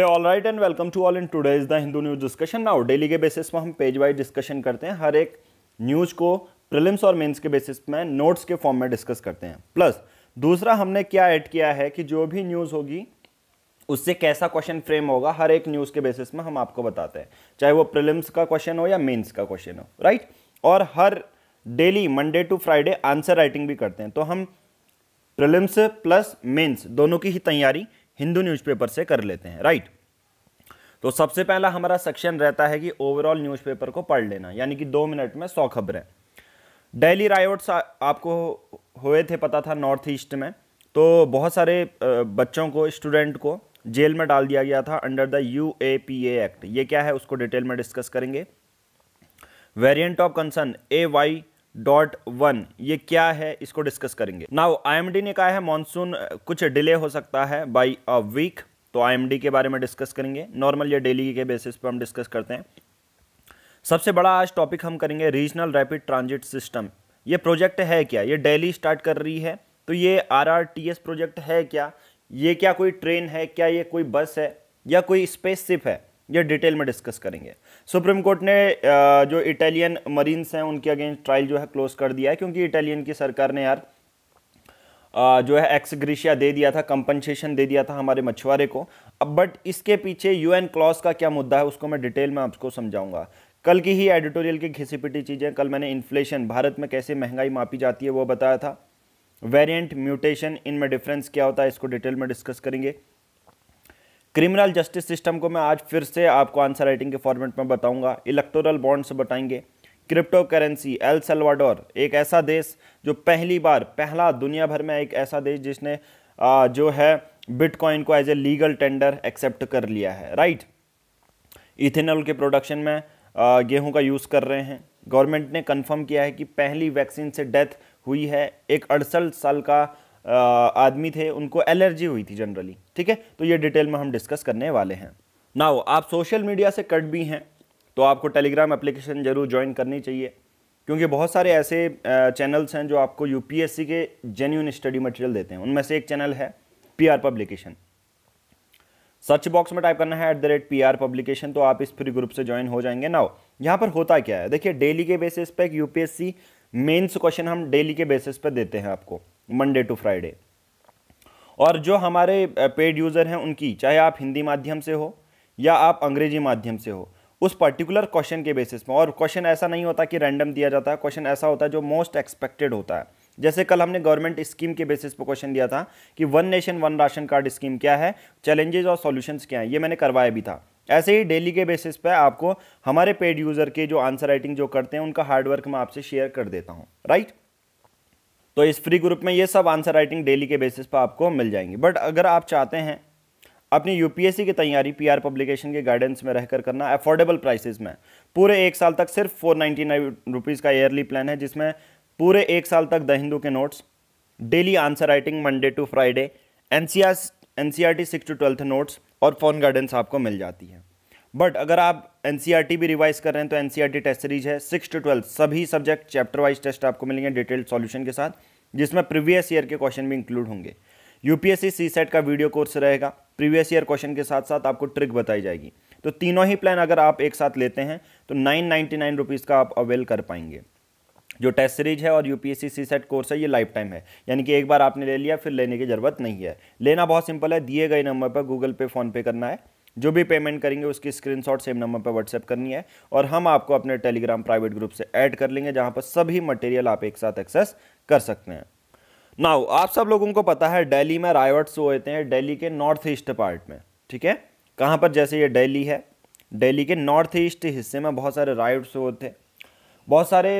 all right and welcome to all in in is the Hindu news discussion now daily के basis पर हम page wise discussion करते हैं हर एक न्यूज को प्रिलिम्स और मेंस के बेसिस में नोट्स के फॉर्म में डिस्कस करते हैं प्लस दूसरा हमने क्या ऐड किया है कि जो भी न्यूज़ होगी उससे कैसा क्वेश्चन फ्रेम होगा हर एक न्यूज़ के बेसिस में हम आपको बताते हैं चाहे वो प्रिलिम्स का क्वेश्चन हो या मेन्स का क्वेश्चन हो राइट और हर daily Monday to Friday answer writing भी करते हैं तो हम प्रिलिम्स प्लस मेंस दोनों की ही तैयारी हिंदू न्यूज़पेपर से कर लेते हैं राइट तो सबसे पहला हमारा सेक्शन रहता है कि ओवरऑल न्यूज़पेपर को पढ़ लेना यानी कि दो मिनट में सौ खबरें डेली रायोट्स आपको हुए थे पता था नॉर्थ ईस्ट में तो बहुत सारे बच्चों को स्टूडेंट को जेल में डाल दिया गया था under the U A P act ये क्या है उसको डिटेल में डिस्कस करेंगे variant of concern A Y dot one ये क्या है इसको डिस्कस करेंगे नाउ आईएमडी ने कहा है मानसून कुछ डिले हो सकता है बाई अ वीक तो आईएमडी के बारे में डिस्कस करेंगे नॉर्मल या डेली के बेसिस पर हम डिस्कस करते हैं सबसे बड़ा आज टॉपिक हम करेंगे रीजनल रैपिड ट्रांजिट सिस्टम ये प्रोजेक्ट है क्या ये डेली स्टार्ट कर रही है तो ये आर प्रोजेक्ट है क्या ये क्या कोई ट्रेन है क्या ये कोई बस है या कोई स्पेसशिप है ये डिटेल में डिस्कस करेंगे सुप्रीम कोर्ट ने जो इटालियन मरीन्स हैं उनके अगेंस्ट ट्रायल जो है क्लोज कर दिया है क्योंकि इटालियन की सरकार ने यार जो है एक्स ग्रीशिया दे दिया था कंपनसेशन दे दिया था हमारे मछुआरे को अब बट इसके पीछे यूएन क्लॉज का क्या मुद्दा है उसको मैं डिटेल में आपको समझाऊंगा कल की ही एडिटोरियल की घिसी पिटी चीज़ें कल मैंने इन्फ्लेशन भारत में कैसे महंगाई मापी जाती है वो बताया था वेरिएंट म्यूटेशन इनमें डिफरेंस क्या होता है इसको डिटेल में डिस्कस करेंगे क्रिमिनल जस्टिस सिस्टम को मैं आज फिर से आपको आंसर राइटिंग के फॉर्मेट में बताऊंगा इलेक्टोरल बॉन्ड्स बताएंगे क्रिप्टो करेंसी एल सल्वाडोर एक ऐसा देश जो पहली बार पहला दुनिया भर में एक ऐसा देश जिसने जो है बिटकॉइन को as a legal tender accept कर लिया है राइट इथेनॉल के प्रोडक्शन में गेहूं का यूज़ कर रहे हैं गवर्नमेंट ने कंफर्म किया है कि पहली वैक्सीन से डेथ हुई है एक अड़सठ साल का आदमी थे उनको एलर्जी हुई थी जनरली ठीक है तो ये डिटेल में हम डिस्कस करने वाले हैं नाउ आप सोशल मीडिया से कट भी हैं तो आपको टेलीग्राम एप्लीकेशन ज़रूर ज्वाइन करनी चाहिए क्योंकि बहुत सारे ऐसे चैनल्स हैं जो आपको यूपीएससी के जेन्यून स्टडी मटेरियल देते हैं उनमें से एक चैनल है पी पब्लिकेशन सर्च बॉक्स में टाइप करना है at the rate P R publication तो आप इस फ्री ग्रुप से ज्वाइन हो जाएंगे नाउ यहाँ पर होता क्या है देखिए डेली के बेसिस पे यूपीएससी मेंस क्वेश्चन हम डेली के बेसिस पे देते हैं आपको मंडे टू फ्राइडे और जो हमारे पेड यूज़र हैं उनकी चाहे आप हिंदी माध्यम से हो या आप अंग्रेजी माध्यम से हो उस पर्टिकुलर क्वेश्चन के बेसिस में और क्वेश्चन ऐसा नहीं होता कि रैंडम दिया जाता है क्वेश्चन ऐसा होता है जो मोस्ट एक्सपेक्टेड होता है जैसे कल हमने गवर्नमेंट स्कीम के बेसिस पर क्वेश्चन दिया था कि one nation one ration card scheme क्या है चैलेंजेस और सॉल्यूशंस क्या हैं ये मैंने करवाया भी था ऐसे ही डेली के बेसिस पर आपको हमारे पेड यूज़र के जो आंसर राइटिंग जो करते हैं उनका हार्डवर्क मैं आपसे शेयर कर देता हूँ राइट तो इस फ्री ग्रुप में ये सब आंसर राइटिंग डेली के बेसिस पर आपको मिल जाएंगी बट अगर आप चाहते हैं अपनी यूपीएससी की तैयारी पीआर पब्लिकेशन के गाइडेंस में रहकर करना अफोर्डेबल प्राइसेस में पूरे एक साल तक सिर्फ फोर नाइन्टी नाइन रुपीज़ का ईयरली प्लान है जिसमें पूरे एक साल तक द हिंदू के notes daily answer writing Monday to Friday N C R N C R T six to twelfth notes और फोन गाइडेंस आपको मिल जाती है बट अगर आप एनसीईआरटी भी रिवाइज कर रहे हैं तो एनसीईआरटी टेस्ट सीरीज है सिक्स टू ट्वेल्थ सभी सब्जेक्ट चैप्टर वाइज टेस्ट आपको मिलेंगे डिटेल्ड सॉल्यूशन के साथ जिसमें प्रीवियस ईयर के क्वेश्चन भी इंक्लूड होंगे यूपीएससी सी सेट का वीडियो कोर्स रहेगा प्रीवियस ईयर क्वेश्चन के साथ साथ आपको ट्रिक बताई जाएगी तो तीनों ही प्लान अगर आप एक साथ लेते हैं तो नाइन नाइन्टी नाइन रुपीज़ का आप अवेल कर पाएंगे जो टेस्ट सीरीज है और यूपीएससी सी सेट कोर्स है ये लाइफ टाइम है यानी कि एक बार आपने ले लिया फिर लेने की ज़रूरत नहीं है लेना बहुत सिंपल है दिए गए नंबर पर गूगल पे फ़ोनपे करना है जो भी पेमेंट करेंगे उसकी स्क्रीनशॉट सेम नंबर पर व्हाट्सएप करनी है और हम आपको अपने टेलीग्राम प्राइवेट ग्रुप से ऐड कर लेंगे जहां पर सभी मटेरियल आप एक साथ एक्सेस कर सकते हैं नाउ आप सब लोगों को पता है दिल्ली में रायवट्स होते हैं दिल्ली के नॉर्थ ईस्ट पार्ट में ठीक है कहाँ पर जैसे ये दिल्ली है दिल्ली के नॉर्थ ईस्ट हिस्से में बहुत सारे राइट्स होते थे बहुत सारे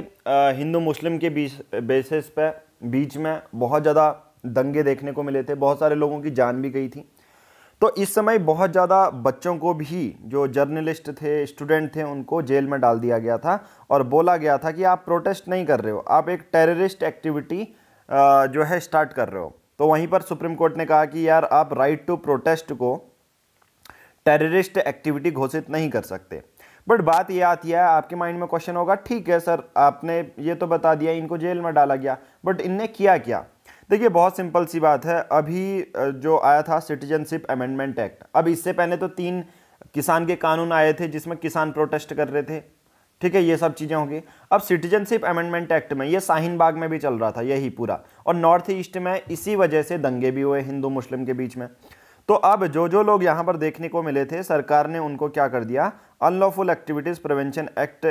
हिंदू मुस्लिम के बीच बेसिस पे बीच में बहुत ज़्यादा दंगे देखने को मिले थे बहुत सारे लोगों की जान भी गई थी तो इस समय बहुत ज़्यादा बच्चों को भी जो जर्नलिस्ट थे स्टूडेंट थे उनको जेल में डाल दिया गया था और बोला गया था कि आप प्रोटेस्ट नहीं कर रहे हो आप एक टेररिस्ट एक्टिविटी जो है स्टार्ट कर रहे हो तो वहीं पर सुप्रीम कोर्ट ने कहा कि यार आप राइट टू प्रोटेस्ट को टेररिस्ट एक्टिविटी घोषित नहीं कर सकते बट बात ये आती है आपके माइंड में क्वेश्चन होगा ठीक है सर आपने ये तो बता दिया इनको जेल में डाला गया बट इनने किया क्या देखिए बहुत सिंपल सी बात है अभी जो आया था सिटीजनशिप अमेंडमेंट एक्ट अब इससे पहले तो तीन किसान के कानून आए थे जिसमें किसान प्रोटेस्ट कर रहे थे ठीक है ये सब चीज़ें होंगी अब सिटीजनशिप अमेंडमेंट एक्ट में ये बाग में भी चल रहा था यही पूरा और नॉर्थ ईस्ट में इसी वजह से दंगे भी हुए हिंदू मुस्लिम के बीच में तो अब जो जो लोग यहाँ पर देखने को मिले थे सरकार ने उनको क्या कर दिया अनलॉफुल एक्टिविटीज़ प्रिवेंशन एक्ट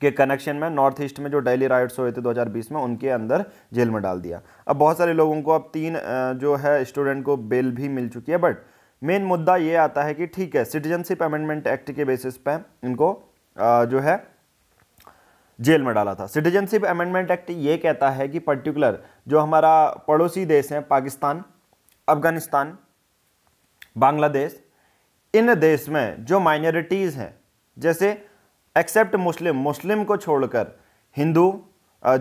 के कनेक्शन में नॉर्थ ईस्ट में जो डेली राइट्स हुए थे 2020 में उनके अंदर जेल में डाल दिया अब बहुत सारे लोगों को अब तीन जो है स्टूडेंट को बेल भी मिल चुकी है बट मेन मुद्दा ये आता है कि ठीक है सिटीजनशिप अमेंडमेंट एक्ट के बेसिस पे इनको जो है जेल में डाला था सिटीजनशिप अमेंडमेंट एक्ट ये कहता है कि पर्टिकुलर जो हमारा पड़ोसी देश है पाकिस्तान अफगानिस्तान बांग्लादेश इन देश में जो माइनॉरिटीज़ हैं जैसे एक्सेप्ट मुस्लिम मुस्लिम को छोड़कर हिंदू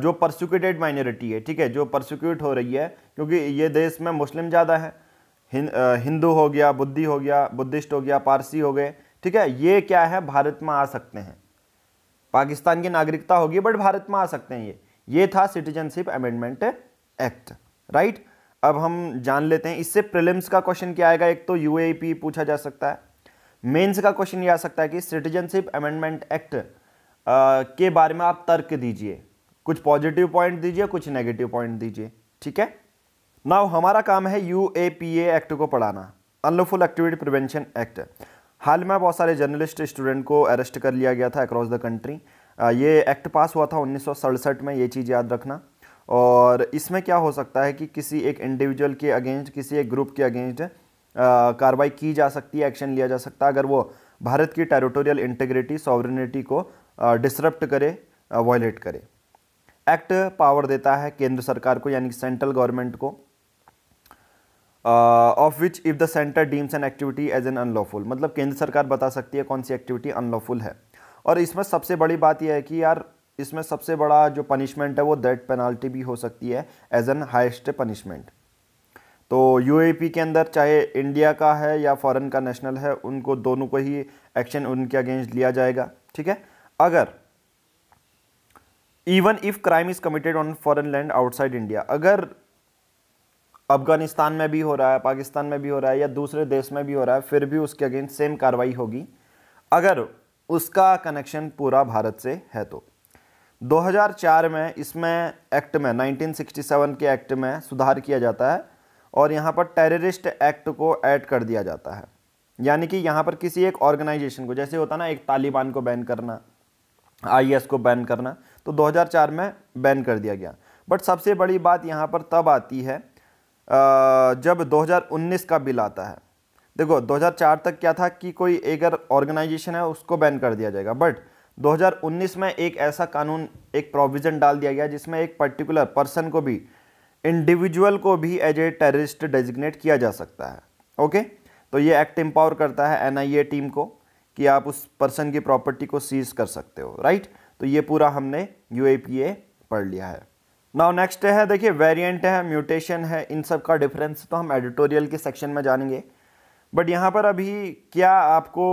जो परसिक्यूटेड माइनॉरिटी है ठीक है जो परसिक्यूट हो रही है क्योंकि ये देश में मुस्लिम ज़्यादा है हिंदू हो गया बुद्धि हो गया बुद्धिस्ट हो गया पारसी हो गए ठीक है ये क्या है भारत में आ सकते हैं पाकिस्तान की नागरिकता होगी बट भारत में आ सकते हैं ये ये था सिटीजनशिप अमेंडमेंट एक्ट राइट अब हम जान लेते हैं इससे प्रिलिम्स का क्वेश्चन क्या आएगा एक तो यूएपी पूछा जा सकता है मेंस का क्वेश्चन ये आ सकता है कि सिटीजनशिप अमेंडमेंट एक्ट के बारे में आप तर्क दीजिए कुछ पॉजिटिव पॉइंट दीजिए कुछ नेगेटिव पॉइंट दीजिए ठीक है ना हमारा काम है यू ए पी एक्ट को पढ़ाना अनलॉफुल एक्टिविटी प्रिवेंशन एक्ट हाल में बहुत सारे जर्नलिस्ट स्टूडेंट को अरेस्ट कर लिया गया था अक्रॉस द कंट्री ये एक्ट पास हुआ था उन्नीस में ये चीज़ याद रखना और इसमें क्या हो सकता है कि किसी एक इंडिविजुअल के अगेंस्ट किसी एक ग्रुप के अगेंस्ट कार्रवाई की जा सकती है एक्शन लिया जा सकता है अगर वो भारत की टेरिटोरियल इंटेग्रिटी सॉवरनिटी को डिसरप्ट करे वायलेट करे एक्ट पावर देता है केंद्र सरकार को यानी सेंट्रल गवर्नमेंट को of which if the centre deems an activity as an unlawful मतलब केंद्र सरकार बता सकती है कौन सी एक्टिविटी अनलॉफुल है और इसमें सबसे बड़ी बात यह है कि यार इसमें सबसे बड़ा जो पनिशमेंट है वो डेथ पेनाल्टी भी हो सकती है एज एन हाइस्ट पनिशमेंट तो यूएपी के अंदर चाहे इंडिया का है या फॉरेन का नेशनल है उनको दोनों को ही एक्शन उनके अगेंस्ट लिया जाएगा ठीक है अगर even if crime is committed on foreign land outside India अगर अफगानिस्तान में भी हो रहा है पाकिस्तान में भी हो रहा है या दूसरे देश में भी हो रहा है फिर भी उसके अगेंस्ट सेम कार्रवाई होगी अगर उसका कनेक्शन पूरा भारत से है तो 2004 में इसमें एक्ट में 1967 के एक्ट में सुधार किया जाता है और यहाँ पर टेररिस्ट एक्ट को ऐड कर दिया जाता है यानी कि यहाँ पर किसी एक ऑर्गेनाइजेशन को जैसे होता ना एक तालिबान को बैन करना आईएस को बैन करना तो 2004 में बैन कर दिया गया बट सबसे बड़ी बात यहाँ पर तब आती है जब 2019 का बिल आता है देखो 2004 तक क्या था कि कोई अगर ऑर्गेनाइजेशन है उसको बैन कर दिया जाएगा बट 2019 में एक ऐसा कानून एक प्रोविज़न डाल दिया गया जिसमें एक पर्टिकुलर पर्सन को भी इंडिविजुअल को भी एज ए टेररिस्ट डेजिग्नेट किया जा सकता है ओके तो ये एक्ट एम्पावर करता है एनआईए टीम को कि आप उस पर्सन की प्रॉपर्टी को सीज कर सकते हो राइट तो ये पूरा हमने यू पढ़ लिया है नाउ नेक्स्ट है देखिए वेरिएंट है म्यूटेशन है इन सब का डिफरेंस तो हम एडिटोरियल के सेक्शन में जानेंगे बट यहाँ पर अभी क्या आपको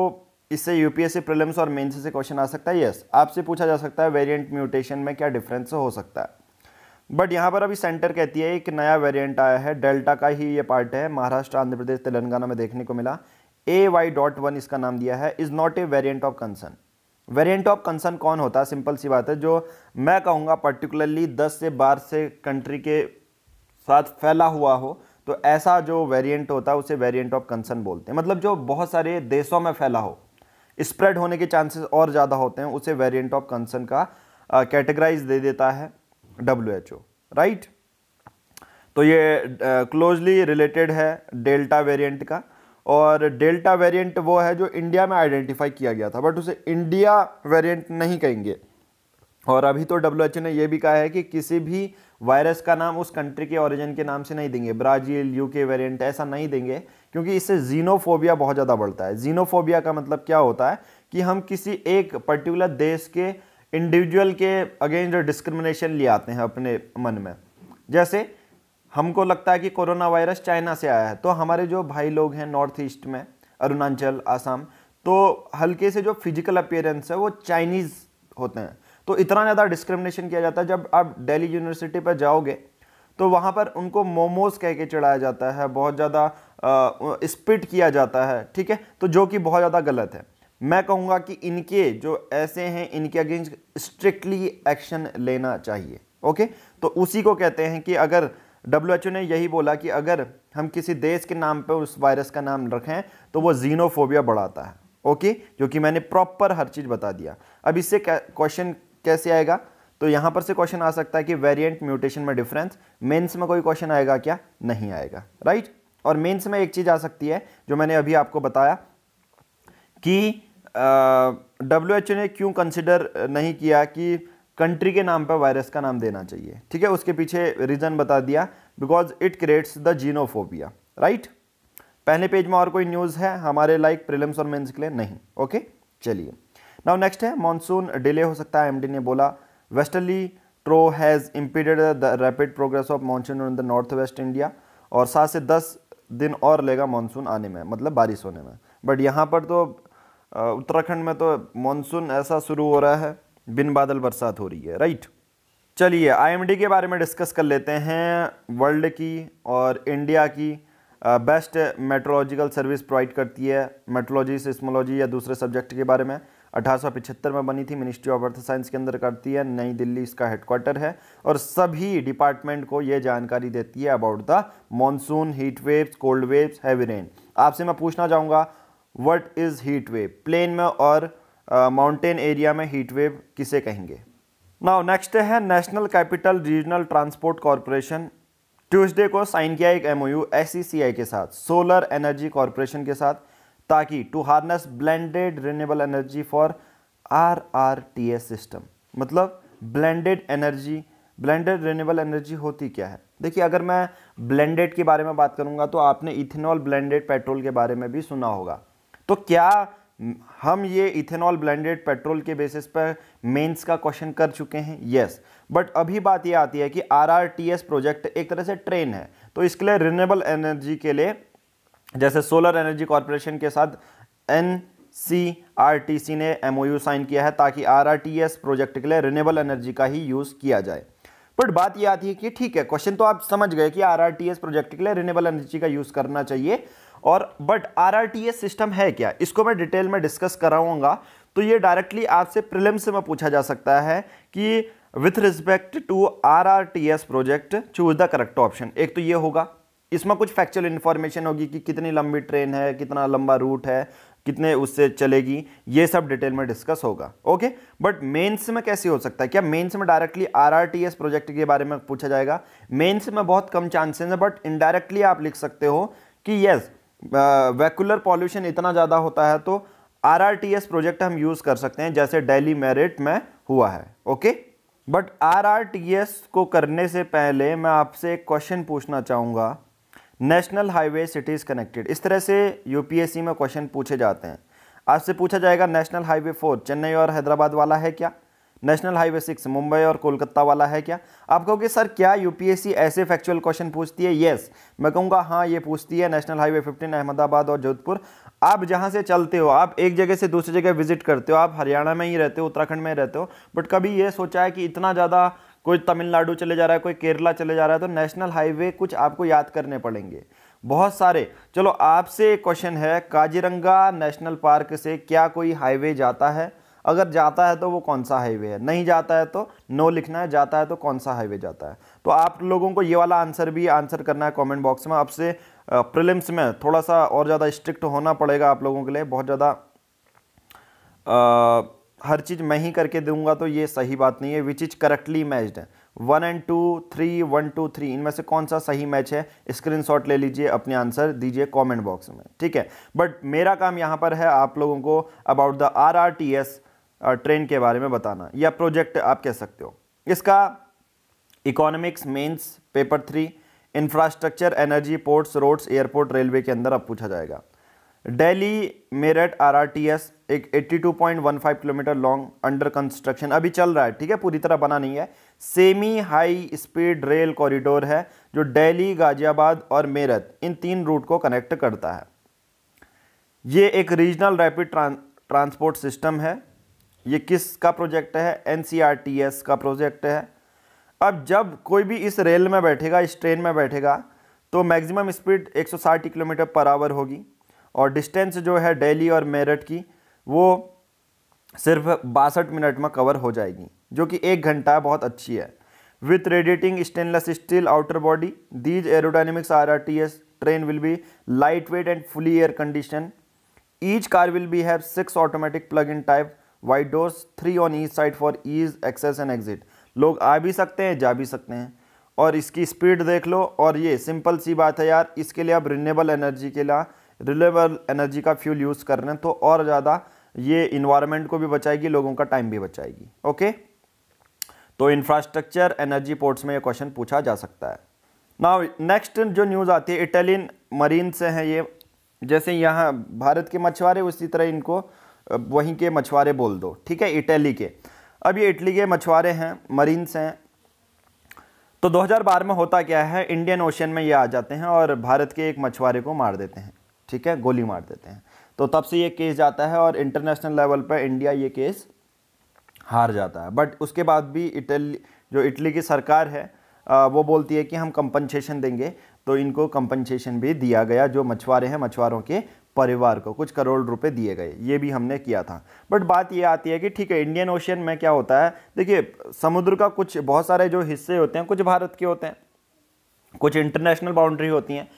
इससे यूपीएससी प्रीलिम्स और मेन्स से क्वेश्चन आ सकता है यस yes, आपसे पूछा जा सकता है वेरिएंट म्यूटेशन में क्या डिफरेंस हो सकता है बट यहाँ पर अभी सेंटर कहती है एक नया वेरिएंट आया है डेल्टा का ही ये पार्ट है महाराष्ट्र आंध्र प्रदेश तेलंगाना में देखने को मिला ए वाई डॉट वन इसका नाम दिया है is not a variant of concern variant of concern कौन होता है सिंपल सी बात है जो मैं कहूँगा पर्टिकुलरली दस से बारह से कंट्री के साथ फैला हुआ हो तो ऐसा जो वेरियंट होता है उसे वेरियंट ऑफ कंसर्न बोलते हैं मतलब जो बहुत सारे देशों में फैला हो स्प्रेड होने के चांसेस और ज़्यादा होते हैं उसे वेरियंट ऑफ कंसर्न का कैटेगराइज दे देता है डब्ल्यू एच ओ राइट तो ये क्लोजली रिलेटेड है डेल्टा वेरिएंट का और डेल्टा वेरिएंट वो है जो इंडिया में आइडेंटिफाई किया गया था बट उसे इंडिया वेरिएंट नहीं कहेंगे और अभी तो डब्ल्यू एच ओ ने यह भी कहा है कि किसी भी वायरस का नाम उस कंट्री के ओरिजिन के नाम से नहीं देंगे ब्राज़ील यूके वेरिएंट ऐसा नहीं देंगे क्योंकि इससे जीनोफोबिया बहुत ज़्यादा बढ़ता है जीनोफोबिया का मतलब क्या होता है कि हम किसी एक पर्टिकुलर देश के इंडिविजुअल के अगेंस्ट डिस्क्रिमिनेशन ले आते हैं अपने मन में जैसे हमको लगता है कि कोरोना वायरस चाइना से आया है तो हमारे जो भाई लोग हैं नॉर्थ ईस्ट में अरुणाचल आसाम तो हल्के से जो फिजिकल अपियरेंस है वो चाइनीज़ होते हैं तो इतना ज़्यादा डिस्क्रिमिनेशन किया जाता है जब आप दिल्ली यूनिवर्सिटी पर जाओगे तो वहाँ पर उनको मोमोज कह के चढ़ाया जाता है बहुत ज़्यादा स्पिट किया जाता है ठीक है तो जो कि बहुत ज़्यादा गलत है मैं कहूंगा कि इनके जो ऐसे हैं इनके अगेंस्ट स्ट्रिक्टली एक्शन लेना चाहिए ओके तो उसी को कहते हैं कि अगर डब्ल्यू ने यही बोला कि अगर हम किसी देश के नाम पर उस वायरस का नाम रखें तो वो जीनोफोबिया बढ़ाता है ओके जो कि मैंने प्रॉपर हर चीज़ बता दिया अब इससे क्वेश्चन कैसे आएगा तो यहाँ पर से क्वेश्चन आ सकता है कि वेरिएंट म्यूटेशन में डिफरेंस मेंस में कोई क्वेश्चन आएगा क्या नहीं आएगा राइट और मेंस में एक चीज़ आ सकती है जो मैंने अभी आपको बताया कि डब्ल्यू एच ने क्यों कंसिडर नहीं किया कि कंट्री के नाम पर वायरस का नाम देना चाहिए ठीक है उसके पीछे रीज़न बता दिया because it creates the xenophobia right पहले पेज में और कोई न्यूज़ है हमारे लाइक प्रिलिम्स और मेंस के लिए नहीं ओके चलिए नाउ नेक्स्ट है मानसून डिले हो सकता है एमडी ने बोला westerly trough has impeded the rapid progress of monsoon in the north west India और सात से दस दिन और लेगा मानसून आने में मतलब बारिश होने में बट यहाँ पर तो उत्तराखंड में तो मानसून ऐसा शुरू हो रहा है बिन बादल बरसात हो रही है राइट चलिए आईएमडी के बारे में डिस्कस कर लेते हैं वर्ल्ड की और इंडिया की बेस्ट मेट्रोलॉजिकल सर्विस प्रोवाइड करती है मेट्रोलॉजी सिस्मोलॉजी या दूसरे सब्जेक्ट के बारे में अठारह में बनी थी मिनिस्ट्री ऑफ अर्थ साइंस के अंदर करती है नई दिल्ली इसका हेडक्वार्टर है और सभी डिपार्टमेंट को ये जानकारी देती है about the monsoon heat waves cold waves heavy rain आपसे मैं पूछना चाहूँगा what is heat wave plain में और माउंटेन uh, एरिया में हीट वेव किसे कहेंगे नाउ नेक्स्ट है national capital regional transport corporation Tuesday को साइन किया एक एमओयू एससीसीआई e के साथ सोलर एनर्जी कॉरपोरेशन के साथ ताकि to harness blended renewable energy for R R T S system मतलब blended energy blended renewable energy होती क्या है देखिए अगर मैं ब्लेंडेड के बारे में बात करूंगा तो आपने इथेनॉल ब्लेंडेड पेट्रोल के बारे में भी सुना होगा तो क्या हम ये इथेनॉल ब्लेंडेड पेट्रोल के बेसिस पर मेंस का क्वेश्चन कर चुके हैं यस बट अभी बात ये आती है कि आरआरटीएस प्रोजेक्ट एक तरह से ट्रेन है तो इसके लिए रिन्यूएबल एनर्जी के लिए जैसे सोलर एनर्जी कॉरपोरेशन के साथ N C R T C ने एम यू साइन किया है ताकि R R T S project के लिए रिन्यूएबल एनर्जी का ही यूज़ किया जाए बट बात यह आती है कि ठीक है क्वेश्चन तो आप समझ गए कि R R T S project के लिए रिन्यूएबल एनर्जी का यूज़ करना चाहिए और बट आरआरटीएस सिस्टम है क्या इसको मैं डिटेल में डिस्कस कराऊंगा तो ये डायरेक्टली आपसे प्रिलिम से में पूछा जा सकता है कि with respect to RRTS project choose the correct option एक तो ये होगा इसमें कुछ फैक्चुअल इन्फॉर्मेशन होगी कि कितनी लंबी ट्रेन है कितना लंबा रूट है कितने उससे चलेगी ये सब डिटेल में डिस्कस होगा ओके बट मेंस में कैसे हो सकता है क्या मेंस में डायरेक्टली आरआरटीएस प्रोजेक्ट के बारे में पूछा जाएगा मेंस में बहुत कम चांसेस है बट इनडायरेक्टली आप लिख सकते हो कि यस वैकुलर पॉल्यूशन इतना ज़्यादा होता है तो आर प्रोजेक्ट हम यूज़ कर सकते हैं जैसे डेली मेरिट में हुआ है ओके बट आर को करने से पहले मैं आपसे एक क्वेश्चन पूछना चाहूँगा नेशनल हाईवे सिटीज़ कनेक्टेड इस तरह से यूपीएससी में क्वेश्चन पूछे जाते हैं आपसे पूछा जाएगा नेशनल हाईवे फोर चेन्नई और हैदराबाद वाला है क्या नेशनल हाईवे सिक्स मुंबई और कोलकाता वाला है क्या आप कहोगे सर क्या यूपीएससी ऐसे फैक्चुअल क्वेश्चन पूछती है येस मैं कहूँगा हाँ ये पूछती है नेशनल हाईवे फिफ्टीन अहमदाबाद और जोधपुर आप जहाँ से चलते हो आप एक जगह से दूसरी जगह विजिट करते हो आप हरियाणा में ही रहते हो उत्तराखंड में रहते हो बट कभी ये सोचा है कि इतना ज़्यादा कोई तमिलनाडु चले जा रहा है कोई केरला चले जा रहा है तो नेशनल हाईवे कुछ आपको याद करने पड़ेंगे बहुत सारे चलो आपसे एक क्वेश्चन है काजीरंगा नेशनल पार्क से क्या कोई हाईवे जाता है अगर जाता है तो वो कौन सा हाईवे है नहीं जाता है तो नो लिखना है जाता है तो कौन सा हाईवे जाता है तो आप लोगों को ये वाला आंसर भी आंसर करना है कमेंट बॉक्स में आपसे प्रिलिम्स में थोड़ा सा और ज़्यादा स्ट्रिक्ट होना पड़ेगा आप लोगों के लिए बहुत ज़्यादा हर चीज़ मैं ही करके दूंगा तो ये सही बात नहीं है विच इज़ करेक्टली मैच्ड है one and two three one two three इनमें से कौन सा सही मैच है स्क्रीनशॉट ले लीजिए अपने आंसर दीजिए कमेंट बॉक्स में ठीक है बट मेरा काम यहाँ पर है आप लोगों को about the R R T S train के बारे में बताना या प्रोजेक्ट आप कह सकते हो इसका economics mains paper three infrastructure energy ports roads airport railway के अंदर अब पूछा जाएगा डेली मेरठ आरआरटीएस एक 82.15 किलोमीटर लॉन्ग अंडर कंस्ट्रक्शन अभी चल रहा है ठीक है पूरी तरह बना नहीं है semi high speed rail corridor है जो डेली गाजियाबाद और मेरठ इन तीन रूट को कनेक्ट करता है ये एक रीजनल रैपिड ट्रांसपोर्ट सिस्टम है ये किस का प्रोजेक्ट है एन e का प्रोजेक्ट है अब जब कोई भी इस रेल में बैठेगा इस ट्रेन में बैठेगा तो maximum speed 160 kilometre per hour होगी और डिस्टेंस जो है दिल्ली और मेरठ की वो सिर्फ बासठ मिनट में कवर हो जाएगी जो कि एक घंटा बहुत अच्छी है with radiating stainless steel outer body these aerodynamics R R T S train will be light weight and fully air condition each car will be have six automatic plug in type wide doors three on east side for ease access and exit लोग आ भी सकते हैं जा भी सकते हैं और इसकी स्पीड देख लो और ये सिंपल सी बात है यार इसके लिए आप रिन्यूएबल एनर्जी के लिए रिन्यूएबल एनर्जी का फ्यूल यूज़ कर रहे हैं तो और ज़्यादा ये इन्वायरमेंट को भी बचाएगी लोगों का टाइम भी बचाएगी ओके तो इंफ्रास्ट्रक्चर एनर्जी पोर्ट्स में ये क्वेश्चन पूछा जा सकता है ना नेक्स्ट जो न्यूज़ आती है इटालियन मरीन से हैं ये जैसे यहाँ भारत के मछुआरे उसी तरह इनको वहीं के मछुआरे बोल दो ठीक है इटली के अब ये इटली के मछुआरे हैं मरीन्स हैं तो 2012 में होता क्या है इंडियन ओशन में ये आ जाते हैं और भारत के एक मछुआरे को मार देते हैं ठीक है गोली मार देते हैं तो तब से ये केस जाता है और इंटरनेशनल लेवल पर इंडिया ये केस हार जाता है बट उसके बाद भी इटली जो इटली की सरकार है वो बोलती है कि हम कंपनसेशन देंगे तो इनको कंपनसेशन भी दिया गया जो मछुआरे हैं मछुआरों के परिवार को कुछ करोड़ रुपए दिए गए ये भी हमने किया था बट बात ये आती है कि ठीक है इंडियन ओशियन में क्या होता है देखिए समुद्र का कुछ बहुत सारे जो हिस्से होते हैं कुछ भारत के होते हैं कुछ इंटरनेशनल बाउंड्री होती हैं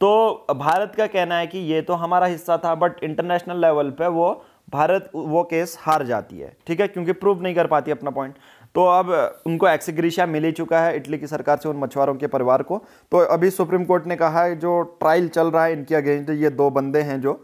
तो भारत का कहना है कि ये तो हमारा हिस्सा था बट इंटरनेशनल लेवल पर वो भारत वो केस हार जाती है ठीक है क्योंकि प्रूव नहीं कर पाती अपना पॉइंट तो अब उनको एक्सग्रीशा मिल ही चुका है इटली की सरकार से उन मछुआरों के परिवार को तो अभी सुप्रीम कोर्ट ने कहा है जो ट्रायल चल रहा है इनके अगेंस्ट ये दो बंदे हैं जो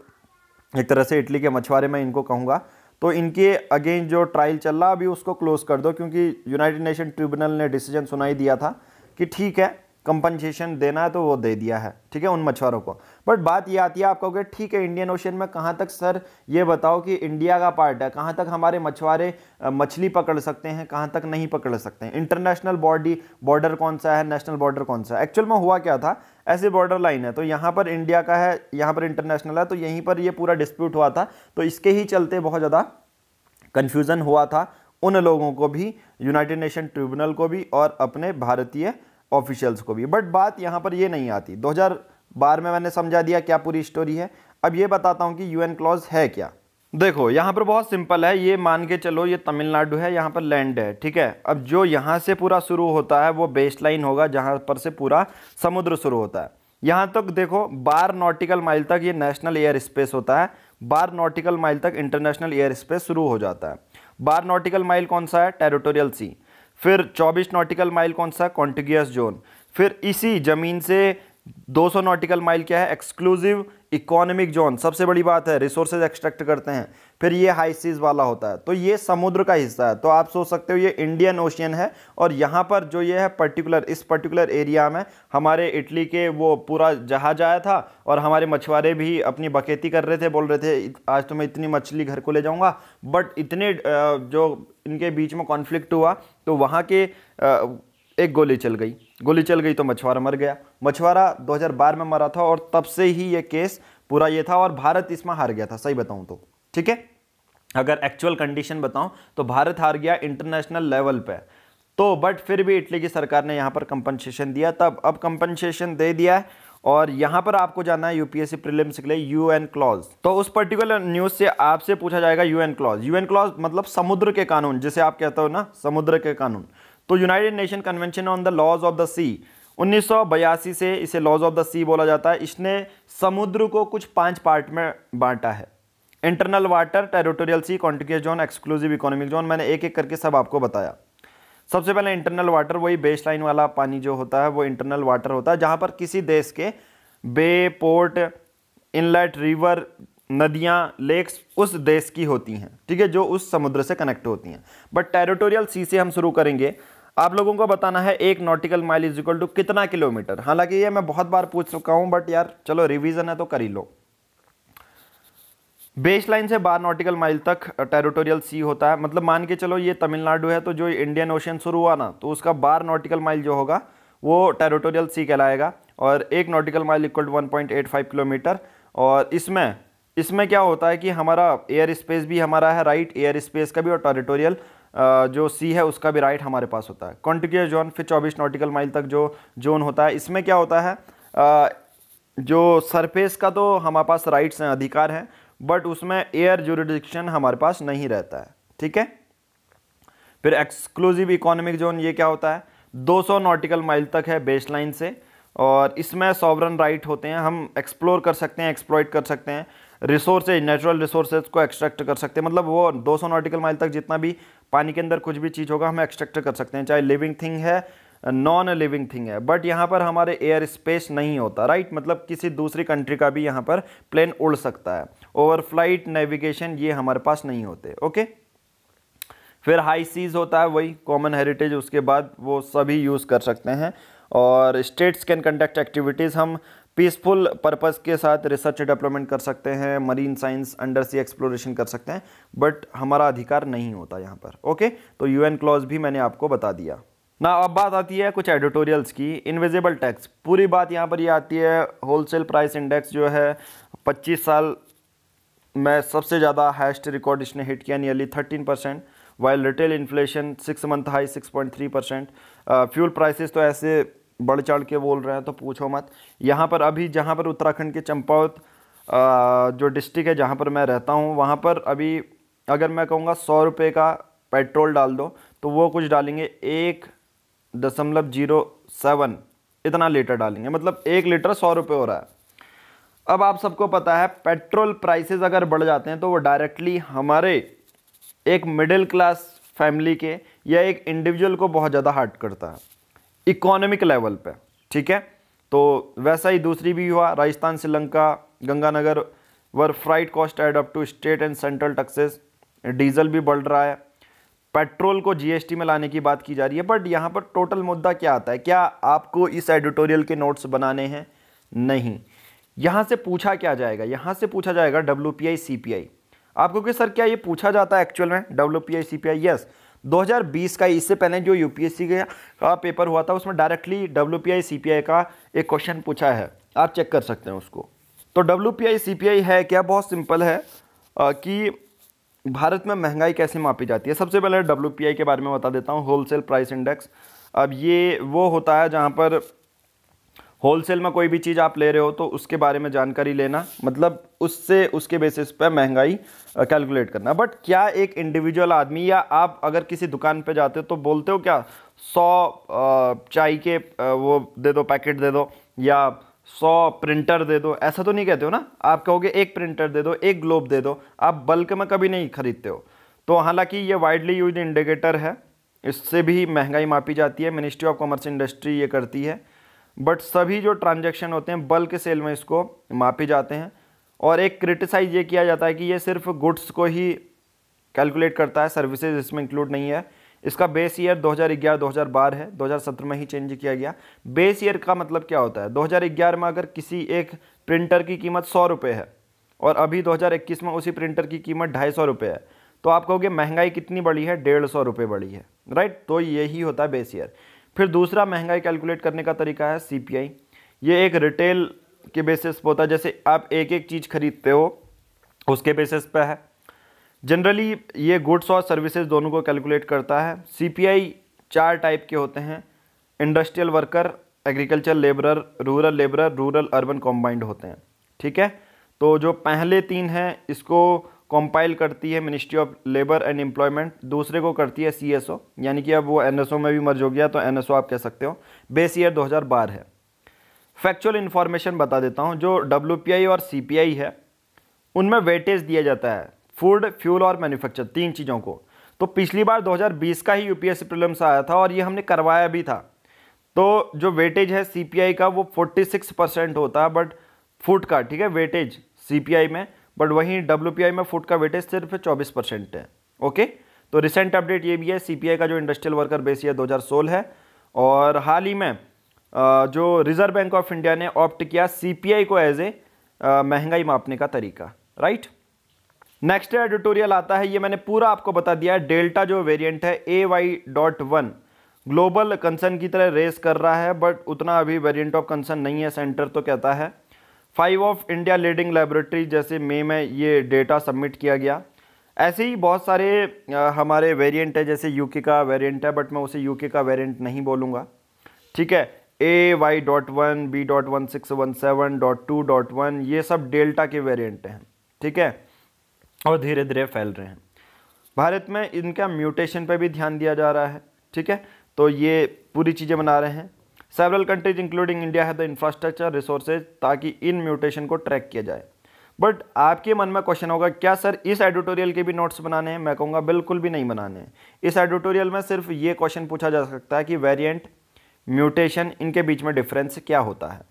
एक तरह से इटली के मछुआरे मैं इनको कहूँगा तो इनके अगेंस्ट जो ट्रायल चल रहा अभी उसको क्लोज़ कर दो क्योंकि यूनाइटेड नेशन ट्रिब्यूनल ने डिसीजन सुनाई दिया था कि ठीक है कंपनसेशन देना है तो वो दे दिया है ठीक है उन मछुआरों को बट बात ये आती है आप कहोगे ठीक है इंडियन ओशन में कहाँ तक सर ये बताओ कि इंडिया का पार्ट है कहाँ तक हमारे मछुआरे मछली पकड़ सकते हैं कहाँ तक नहीं पकड़ सकते हैं इंटरनेशनल बॉडी बॉर्डर कौन सा है नेशनल बॉर्डर कौन सा है एक्चुअल में हुआ क्या था ऐसे बॉर्डर लाइन है तो यहाँ पर इंडिया का है यहाँ पर इंटरनेशनल है तो यहीं पर ये पूरा डिस्प्यूट हुआ था तो इसके ही चलते बहुत ज़्यादा कन्फ्यूज़न हुआ था उन लोगों को भी यूनाइटेड नेशन ट्रिब्यूनल को भी और अपने भारतीय ऑफिशियल्स को भी बट बात यहाँ पर ये नहीं आती 2012 में मैंने समझा दिया क्या पूरी स्टोरी है अब ये बताता हूँ कि यूएन क्लॉज है क्या देखो यहाँ पर बहुत सिंपल है ये मान के चलो ये तमिलनाडु है यहाँ पर लैंड है ठीक है अब जो यहाँ से पूरा शुरू होता है वो बेस लाइन होगा जहाँ पर से पूरा समुद्र शुरू होता है यहाँ तक देखो बार नॉटिकल माइल तक ये नेशनल एयर स्पेस होता है बार नॉटिकल माइल तक इंटरनेशनल एयर स्पेस शुरू हो जाता है बार नॉटिकल माइल कौन सा है टेरिटोरियल सी फिर 24 नॉटिकल माइल कौन सा कॉन्टिग्यूस जोन फिर इसी ज़मीन से 200 नॉटिकल माइल क्या है एक्सक्लूसिव इकोनॉमिक जोन सबसे बड़ी बात है रिसोर्सेज एक्सट्रैक्ट करते हैं फिर ये हाई सीज वाला होता है तो ये समुद्र का हिस्सा है तो आप सोच सकते हो ये इंडियन ओशियन है और यहाँ पर जो ये है पर्टिकुलर इस पर्टिकुलर एरिया में हमारे इटली के वो पूरा जहाज आया था और हमारे मछुआरे भी अपनी बकेती कर रहे थे बोल रहे थे आज तो मैं इतनी मछली घर को ले जाऊँगा बट इतने जो इनके बीच में कॉन्फ्लिक्ट हुआ तो वहाँ के एक गोली चल गई गोली चल गई तो मछुआरा मर गया मछुआरा दो में मरा था और तब से ही ये केस पूरा ये था और भारत इसमें हार गया था सही बताऊँ तो ठीक है अगर एक्चुअल कंडीशन बताऊं तो भारत हार गया इंटरनेशनल लेवल पे तो बट फिर भी इटली की सरकार ने यहां पर कंपनसेशन दिया तब अब कंपनसेशन दे दिया है और यहां पर आपको जाना है यूपीएससी प्रीलिम्स के लिए यू एन क्लॉज तो उस पर्टिकुलर न्यूज़ से आपसे पूछा जाएगा यूएन क्लॉज यूएन क्लॉज मतलब समुद्र के कानून जिसे आप कहते हो ना समुद्र के कानून तो United Nation convention on the laws of the sea उन्नीस से इसे लॉज ऑफ द सी बोला जाता है इसने समुद्र को कुछ पांच पार्ट में बांटा है internal water territorial sea contiguous zone exclusive economic zone मैंने एक एक करके सब आपको बताया सबसे पहले इंटरनल वाटर वही बेस लाइन वाला पानी जो होता है वो इंटरनल वाटर होता है जहाँ पर किसी देश के बे पोर्ट इनलेट रिवर नदियाँ लेक्स उस देश की होती हैं ठीक है जो उस समुद्र से कनेक्ट होती हैं बट टेरिटोरियल सी से हम शुरू करेंगे आप लोगों को बताना है एक nautical mile is equal to कितना किलोमीटर हालांकि ये मैं बहुत बार पूछ चुका हूँ बट यार चलो रिवीजन है तो कर ही लो बेस लाइन से बार नॉटिकल माइल तक टेरिटोरियल सी होता है मतलब मान के चलो ये तमिलनाडु है तो जो इंडियन ओशन शुरू हुआ ना तो उसका बार नॉटिकल माइल जो होगा वो टेरिटोरियल सी कहलाएगा और एक nautical mile equal to one point eight five kilometre और इसमें इसमें क्या होता है कि हमारा एयर स्पेस भी हमारा है राइट एयर स्पेस का भी और टेरिटोरियल जो सी है उसका भी राइट हमारे पास होता है कॉन्टिक्यूस जोन फिर चौबीस नॉटिकल माइल तक जो जोन होता है इसमें क्या होता है जो सरफेस का तो हमारे पास राइट्स हैं अधिकार हैं बट उसमें एयर जोरिडिक्शन हमारे पास नहीं रहता है ठीक है फिर एक्सक्लूसिव इकोनॉमिक जोन ये क्या होता है 200 नॉटिकल माइल तक है बेस लाइन से और इसमें सॉवरन राइट होते हैं हम एक्सप्लोर कर सकते हैं एक्सप्लोइट कर सकते हैं रिसोर्सेज नेचुरल रिसोर्सेज को एक्सट्रैक्ट कर सकते हैं मतलब वो 200 नॉटिकल माइल तक जितना भी पानी के अंदर कुछ भी चीज़ होगा हम एक्सट्रैक्ट कर सकते हैं चाहे लिविंग थिंग है नॉन लिविंग थिंग है बट यहाँ पर हमारे एयर स्पेस नहीं होता राइट मतलब किसी दूसरी कंट्री का भी यहाँ पर प्लेन उड़ सकता है ओवर फ्लाइट नेविगेशन ये हमारे पास नहीं होते ओके फिर हाई सीज़ होता है वही कॉमन हेरिटेज उसके बाद वो सभी यूज़ कर सकते हैं और स्टेट्स कैन कंडक्ट एक्टिविटीज़ हम पीसफुल पर्पज़ के साथ रिसर्च डेवलपमेंट कर सकते हैं marine science under sea exploration कर सकते हैं बट हमारा अधिकार नहीं होता यहाँ पर ओके तो यू एन क्लॉज भी मैंने आपको बता दिया ना अब बात आती है कुछ एडिटोरियल्स की इनविजिबल टैक्स पूरी बात यहाँ पर ये यह आती है होलसेल प्राइस इंडेक्स जो है 25 साल में सबसे ज़्यादा हाइस्ट रिकॉर्ड इसने हिट किया nearly thirteen percent while retail inflation six month high six point three percent fuel prices तो ऐसे बढ़ चढ़ के बोल रहे हैं तो पूछो मत यहाँ पर अभी जहाँ पर उत्तराखंड के चंपावत uh, जो डिस्ट्रिक्ट है जहाँ पर मैं रहता हूँ वहाँ पर अभी अगर मैं कहूँगा सौ रुपये का पेट्रोल डाल दो तो वो कुछ डालेंगे एक दशमलव जीरो सेवन इतना लीटर डालेंगे मतलब एक लीटर सौ रुपये हो रहा है अब आप सबको पता है पेट्रोल प्राइसेस अगर बढ़ जाते हैं तो वो डायरेक्टली हमारे एक मिडिल क्लास फैमिली के या एक इंडिविजुअल को बहुत ज़्यादा हार्ट करता है इकोनॉमिक लेवल पे ठीक है तो वैसा ही दूसरी भी हुआ Rajasthan Sri Lanka Ganganagar where freight cost add up to state and central taxes diesel भी बढ़ रहा है पेट्रोल को जीएसटी में लाने की बात की जा रही है बट यहाँ पर टोटल मुद्दा क्या आता है क्या आपको इस एडिटोरियल के नोट्स बनाने हैं नहीं यहाँ से पूछा क्या जाएगा यहाँ से पूछा जाएगा W P I C P I आप सर क्या ये पूछा जाता है एक्चुअल में W P I C P I yes 2020 का इससे पहले जो यूपीएससी का पेपर हुआ था उसमें directly W P I C P I का एक क्वेश्चन पूछा है आप चेक कर सकते हैं उसको तो W P I C P I है क्या बहुत सिंपल है आ, कि भारत में महंगाई कैसे मापी जाती है सबसे पहले डब्ल्यू पी आई के बारे में बता देता हूँ होलसेल प्राइस इंडेक्स अब ये वो होता है जहाँ पर होलसेल में कोई भी चीज़ आप ले रहे हो तो उसके बारे में जानकारी लेना मतलब उससे उसके बेसिस पर महंगाई कैलकुलेट करना बट क्या एक इंडिविजुअल आदमी या आप अगर किसी दुकान पे जाते हो तो बोलते हो क्या सौ चाय के वो दे दो पैकेट दे दो या सौ प्रिंटर दे दो ऐसा तो नहीं कहते हो ना आप कहोगे एक प्रिंटर दे दो एक ग्लोब दे दो आप बल्क में कभी नहीं खरीदते हो तो हालांकि ये वाइडली यूज इंडिकेटर है इससे भी महंगाई मापी जाती है मिनिस्ट्री ऑफ कॉमर्स इंडस्ट्री ये करती है बट सभी जो ट्रांजेक्शन होते हैं बल्क सेल में इसको मापे जाते हैं और एक क्रिटिसाइज ये किया जाता है कि ये सिर्फ गुड्स को ही कैलकुलेट करता है सर्विसेज इसमें इंक्लूड नहीं है इसका बेस ईयर 2011-2012 है 2017 में ही चेंज किया गया बेस ईयर का मतलब क्या होता है 2011 में अगर किसी एक प्रिंटर की कीमत सौ रुपये है और अभी 2021 में उसी प्रिंटर की कीमत ढाई सौ रुपये है तो आप कहोगे महंगाई कितनी बड़ी है डेढ़ सौ रुपये बड़ी है राइट तो यही होता है बेस ईयर फिर दूसरा महंगाई कैलकुलेट करने का तरीका है सीपीआई ये एक रिटेल के बेसिस पर होता है जैसे आप एक एक चीज़ खरीदते हो उसके बेसिस पे है जनरली ये गुड्स और सर्विसेज दोनों को कैलकुलेट करता है सीपीआई चार टाइप के होते हैं industrial worker agriculture labourer rural labourer rural urban combined होते हैं ठीक है तो जो पहले तीन हैं इसको कंपाइल करती है ministry of labour and employment दूसरे को करती है सी यानी कि अब वो एन में भी मर्ज हो गया तो एन आप कह सकते हो बेस ईयर दो है फैक्चुअल इन्फॉर्मेशन बता देता हूँ जो डब्ल्यू और सी है उनमें वेटेज दिया जाता है फूड फ्यूल और मैन्युफैक्चर तीन चीज़ों को तो पिछली बार 2020 का ही यूपीएससी प्रीलिम्स आया था और ये हमने करवाया भी था तो जो वेटेज है सी का वो 46 परसेंट होता है बट फूड का ठीक है वेटेज सी में बट वहीं डब्ल्यू में फूड का वेटेज सिर्फ चौबीस परसेंट है ओके तो रिसेंट अपडेट ये भी है सी का जो इंडस्ट्रियल वर्कर बेस है दो है और हाल ही में जो रिजर्व बैंक ऑफ इंडिया ने ऑप्ट किया सीपीआई को एज ए महंगाई मापने का तरीका राइट नेक्स्ट एडिटोरियल आता है ये मैंने पूरा आपको बता दिया डेल्टा जो वेरिएंट है A Y dot one global concern की तरह रेस कर रहा है बट उतना अभी वेरिएंट ऑफ कंसर्न नहीं है सेंटर तो कहता है five of India leading laboratory जैसे मे में ये डेटा सबमिट किया गया ऐसे ही बहुत सारे हमारे वेरिएंट है जैसे यूके का वेरिएंट है बट मैं उसे यूके का वेरिएंट नहीं बोलूँगा ठीक है A Y dot one B dot one six one seven dot two dot one ये सब डेल्टा के वेरिएंट हैं ठीक है और धीरे धीरे फैल रहे हैं भारत में इनका म्यूटेशन पर भी ध्यान दिया जा रहा है ठीक है तो ये पूरी चीज़ें बना रहे हैं सेवरल कंट्रीज इंक्लूडिंग इंडिया है द इंफ्रास्ट्रक्चर रिसोर्सेज ताकि इन म्यूटेशन को ट्रैक किया जाए बट आपके मन में क्वेश्चन होगा क्या सर इस एडिटोरियल के भी नोट्स बनाने हैं मैं कहूँगा बिल्कुल भी नहीं बनाने हैं इस एडिटोरियल में सिर्फ ये क्वेश्चन पूछा जा सकता है कि वेरिएंट म्यूटेशन इनके बीच में डिफरेंस क्या होता है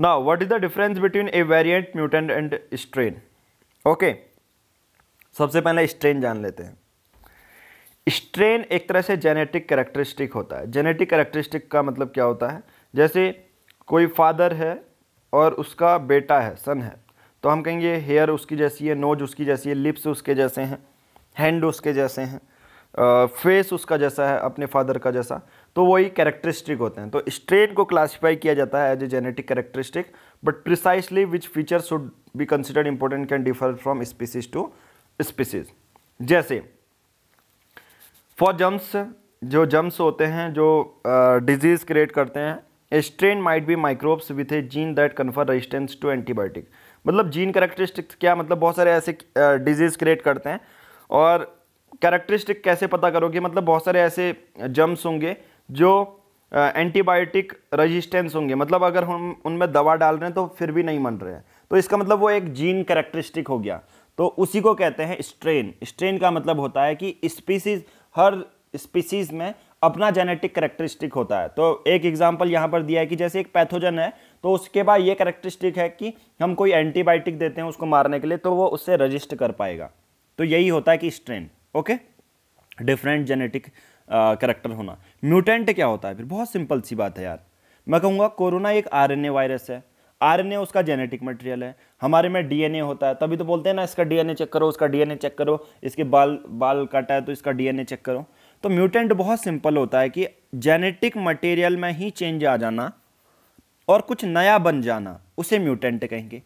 ना what is the difference between a variant mutant and strain okay सबसे पहले स्ट्रेन जान लेते हैं स्ट्रेन एक तरह से जेनेटिक करेक्टरिस्टिक होता है जेनेटिक करेक्टरिस्टिक का मतलब क्या होता है जैसे कोई फादर है और उसका बेटा है सन है तो हम कहेंगे हेयर उसकी जैसी है नोज उसकी जैसी है लिप्स उसके जैसे हैं हैंड उसके जैसे हैं फेस उसका जैसा है अपने फादर का जैसा तो वही कैरेक्टरिस्टिक होते हैं तो स्ट्रेन को क्लासिफाई किया जाता है as a genetic characteristic but precisely which feature should be considered important can differ from species to species जैसे फॉर जम्स जो जम्स होते हैं जो डिजीज़ क्रिएट करते हैं strain might be microbes with a gene that confer resistance to antibiotic मतलब gene characteristics क्या मतलब बहुत सारे ऐसे डिजीज़ क्रिएट करते हैं और करेक्टरिस्टिक कैसे पता करोगे मतलब बहुत सारे ऐसे जम्स होंगे जो एंटीबायोटिक रेजिस्टेंस होंगे मतलब अगर हम उनमें दवा डाल रहे हैं तो फिर भी नहीं मन रहे हैं तो इसका मतलब वो एक जीन करेक्टरिस्टिक हो गया तो उसी को कहते हैं स्ट्रेन स्ट्रेन का मतलब होता है कि स्पीसीज हर स्पीसीज में अपना जेनेटिक करेक्टरिस्टिक होता है तो एक एग्जाम्पल यहाँ पर दिया है कि जैसे एक पैथोजन है तो उसके बाद ये करेक्टरिस्टिक है कि हम कोई एंटीबायोटिक देते हैं उसको मारने के लिए तो वो उससे रजिस्ट कर पाएगा तो यही होता है कि strain okay different genetic character होना म्यूटेंट क्या होता है फिर बहुत सिंपल सी बात है यार मैं कहूँगा कोरोना एक आर वायरस है आरएनए उसका जेनेटिक मटेरियल है हमारे में डीएनए होता है तभी तो बोलते हैं ना इसका डीएनए चेक करो उसका डीएनए चेक करो इसके बाल बाल काटा है तो इसका डीएनए चेक करो तो म्यूटेंट बहुत सिंपल होता है कि जेनेटिक मटेरियल में ही चेंज आ जाना और कुछ नया बन जाना उसे म्यूटेंट कहेंगे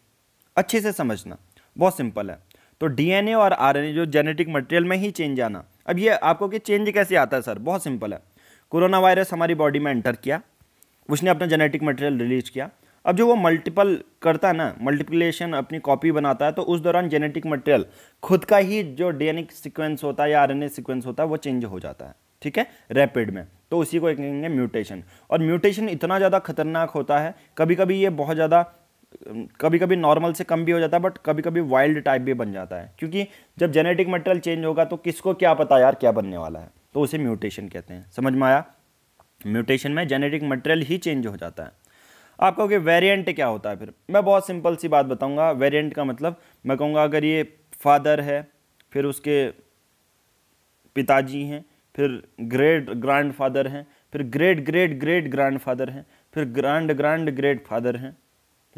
अच्छे से समझना बहुत सिंपल है तो डीएनए और आरएनए जो जेनेटिक मटेरियल में ही चेंज आना अब ये आपको कि चेंज कैसे आता है सर बहुत सिंपल है कोरोना वायरस हमारी बॉडी में एंटर किया उसने अपना जेनेटिक मटेरियल रिलीज किया अब जो वो मल्टीपल करता है ना मल्टीप्लेशन अपनी कॉपी बनाता है तो उस दौरान जेनेटिक मटेरियल खुद का ही जो डी सीक्वेंस होता है या आर सीक्वेंस होता है वो चेंज हो जाता है ठीक है रैपिड में तो उसी को कहेंगे म्यूटेशन और म्यूटेशन इतना ज़्यादा खतरनाक होता है कभी कभी ये बहुत ज़्यादा कभी कभी नॉर्मल से कम भी हो जाता है बट कभी कभी वाइल्ड टाइप भी बन जाता है क्योंकि जब जेनेटिक मटेरियल चेंज होगा तो किसको क्या पता यार क्या बनने वाला है तो उसे म्यूटेशन कहते हैं समझ में आया म्यूटेशन में जेनेटिक मटेरियल ही चेंज हो जाता है आप कहोगे वेरिएंट क्या होता है फिर मैं बहुत सिंपल सी बात बताऊंगा वेरिएंट का मतलब मैं कहूँगा अगर ये फादर है फिर उसके पिताजी हैं फिर ग्रेट ग्रैंड फादर हैं फिर great great great grand father हैं फिर ग्रैंड ग्रैंड ग्रेट फादर हैं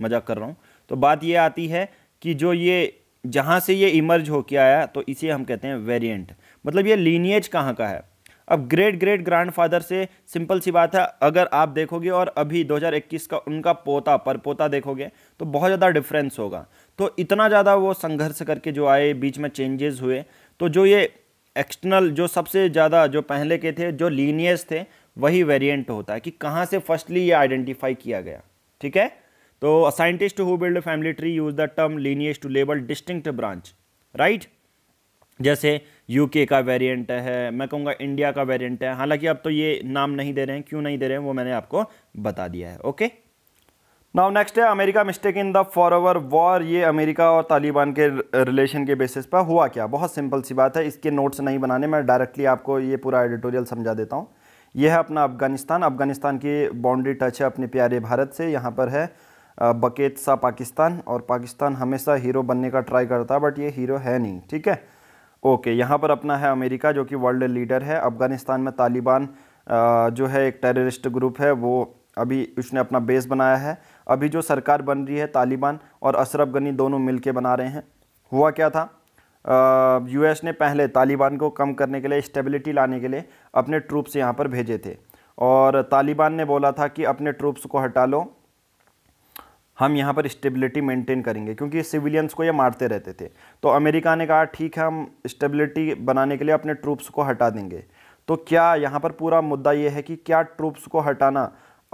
मजाक कर रहा हूँ तो बात ये आती है कि जो ये जहाँ से ये इमर्ज होके आया तो इसे हम कहते हैं वेरिएंट मतलब ये लीनिएज कहाँ का है अब ग्रेट ग्रेट ग्रैंडफादर से सिंपल सी बात है अगर आप देखोगे और अभी 2021 का उनका पोता पर पोता देखोगे तो बहुत ज़्यादा डिफरेंस होगा तो इतना ज़्यादा वो संघर्ष करके जो आए बीच में चेंजेस हुए तो जो ये एक्सटर्नल जो सबसे ज़्यादा जो पहले के थे जो लीनियस थे वही वेरियंट होता है कि कहाँ से फर्स्टली ये आइडेंटिफाई किया गया ठीक है तो scientist who build family tree use the term lineages to label distinct branch right जैसे यूके का वेरिएंट है मैं कहूँगा इंडिया का वेरिएंट है हालांकि अब तो ये नाम नहीं दे रहे हैं क्यों नहीं दे रहे हैं वो मैंने आपको बता दिया है ओके नाउ नेक्स्ट है America mistake in the forever war ये अमेरिका और तालिबान के रिलेशन के बेसिस पर हुआ क्या बहुत सिंपल सी बात है इसके नोट्स नहीं बनाने मैं डायरेक्टली आपको ये पूरा एडिटोरियल समझा देता हूँ यह है अपना अफगानिस्तान अफगानिस्तान की बाउंड्री टच है अपने प्यारे भारत से यहाँ पर है बकेत सा पाकिस्तान और पाकिस्तान हमेशा हीरो बनने का ट्राई करता है बट ये हीरो है नहीं ठीक है ओके यहाँ पर अपना है अमेरिका जो कि वर्ल्ड लीडर है अफ़गानिस्तान में तालिबान जो है एक टेररिस्ट ग्रुप है वो अभी उसने अपना बेस बनाया है अभी जो सरकार बन रही है तालिबान और अशरफ गनी दोनों मिल के बना रहे हैं हुआ क्या था एस ने पहले तालिबान को कम करने के लिए स्टेबिलिटी लाने के लिए अपने ट्रूप्स यहाँ पर भेजे थे और तालिबान ने बोला था कि अपने ट्रूप्स को हटा लो हम यहाँ पर स्टेबिलिटी मेंटेन करेंगे क्योंकि सिविलियंस को ये मारते रहते थे तो अमेरिका ने कहा ठीक है हम स्टेबिलिटी बनाने के लिए अपने ट्रूप्स को हटा देंगे तो क्या यहाँ पर पूरा मुद्दा ये है कि क्या ट्रूप्स को हटाना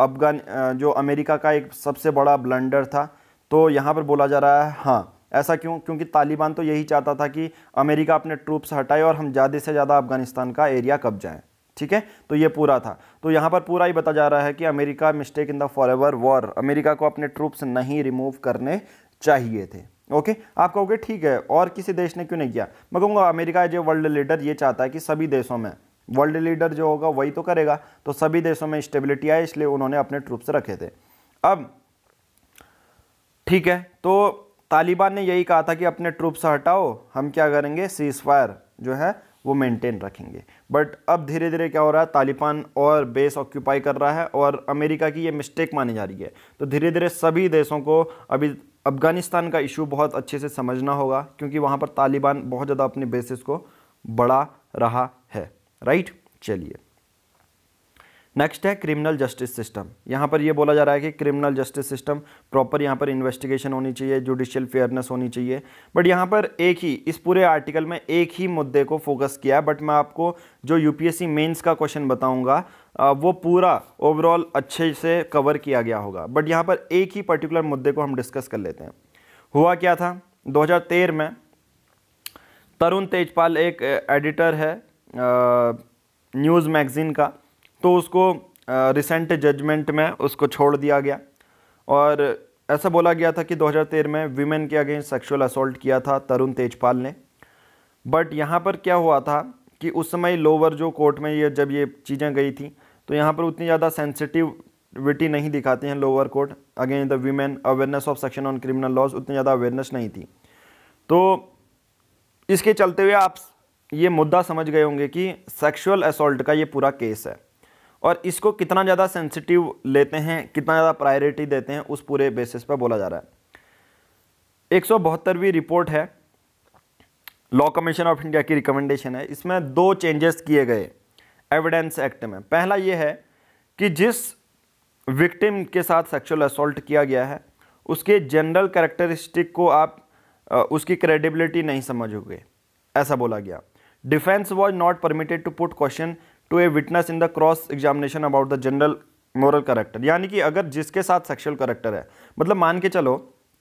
अफगान जो अमेरिका का एक सबसे बड़ा ब्लंडर था तो यहाँ पर बोला जा रहा है हाँ ऐसा क्यों क्योंकि तालिबान तो यही चाहता था कि अमेरिका अपने ट्रूप्स हटाए और हम ज़्यादा से ज़्यादा अफगानिस्तान का एरिया कब जाएँ ठीक है तो ये पूरा था तो यहाँ पर पूरा ही बता जा रहा है कि America mistake in the forever war वॉर अमेरिका को अपने ट्रूप्स नहीं रिमूव करने चाहिए थे ओके आप कहोगे ठीक है और किसी देश ने क्यों नहीं किया मैं कहूँगा अमेरिका जो वर्ल्ड लीडर ये चाहता है कि सभी देशों में वर्ल्ड लीडर जो होगा वही तो करेगा तो सभी देशों में स्टेबिलिटी आए इसलिए उन्होंने अपने ट्रूप्स रखे थे अब ठीक है तो तालिबान ने यही कहा था कि अपने ट्रूप्स हटाओ हम क्या करेंगे सीज फायर जो है वो मेंटेन रखेंगे बट अब धीरे धीरे क्या हो रहा है तालिबान और बेस ऑक्यूपाई कर रहा है और अमेरिका की ये मिस्टेक मानी जा रही है तो धीरे धीरे सभी देशों को अभी अफ़गानिस्तान का इशू बहुत अच्छे से समझना होगा क्योंकि वहाँ पर तालिबान बहुत ज़्यादा अपने बेसिस को बढ़ा रहा है राइट चलिए नेक्स्ट है क्रिमिनल जस्टिस सिस्टम यहाँ पर ये बोला जा रहा है कि क्रिमिनल जस्टिस सिस्टम प्रॉपर यहाँ पर इन्वेस्टिगेशन होनी चाहिए जुडिशियल फेयरनेस होनी चाहिए बट यहाँ पर एक ही इस पूरे आर्टिकल में एक ही मुद्दे को फोकस किया है बट मैं आपको जो यूपीएससी मेंस का क्वेश्चन बताऊंगा वो पूरा ओवरऑल अच्छे से कवर किया गया होगा बट यहाँ पर एक ही पर्टिकुलर मुद्दे को हम डिस्कस कर लेते हैं हुआ क्या था दो में तरुण तेजपाल एक एडिटर है न्यूज़ मैगज़ीन का तो उसको रिसेंट जजमेंट में उसको छोड़ दिया गया और ऐसा बोला गया था कि 2013 में वीमेन के अगेंस्ट सेक्सुअल असोल्ट किया था तरुण तेजपाल ने बट यहाँ पर क्या हुआ था कि उस समय लोअर जो कोर्ट में ये जब ये चीज़ें गई थी तो यहाँ पर उतनी ज़्यादा सेंसिटिविटी नहीं दिखाती हैं lower court against the women awareness of section on criminal laws उतनी ज़्यादा अवेयरनेस नहीं थी तो इसके चलते हुए आप ये मुद्दा समझ गए होंगे कि सेक्सुअल असोल्ट का ये पूरा केस है और इसको कितना ज़्यादा सेंसिटिव लेते हैं कितना ज़्यादा प्रायोरिटी देते हैं उस पूरे बेसिस पर बोला जा रहा है एक सौ बहत्तरवीं रिपोर्ट है लॉ कमीशन ऑफ इंडिया की रिकमेंडेशन है इसमें दो चेंजेस किए गए एविडेंस एक्ट में पहला ये है कि जिस विक्टिम के साथ सेक्सुअल असोल्ट किया गया है उसके जनरल करेक्टरिस्टिक को आप उसकी क्रेडिबिलिटी नहीं समझोगे ऐसा बोला गया defence was not permitted to put question to a witness in the cross examination about the general moral character यानी कि अगर जिसके साथ सेक्शुअल करेक्टर है मतलब मान के चलो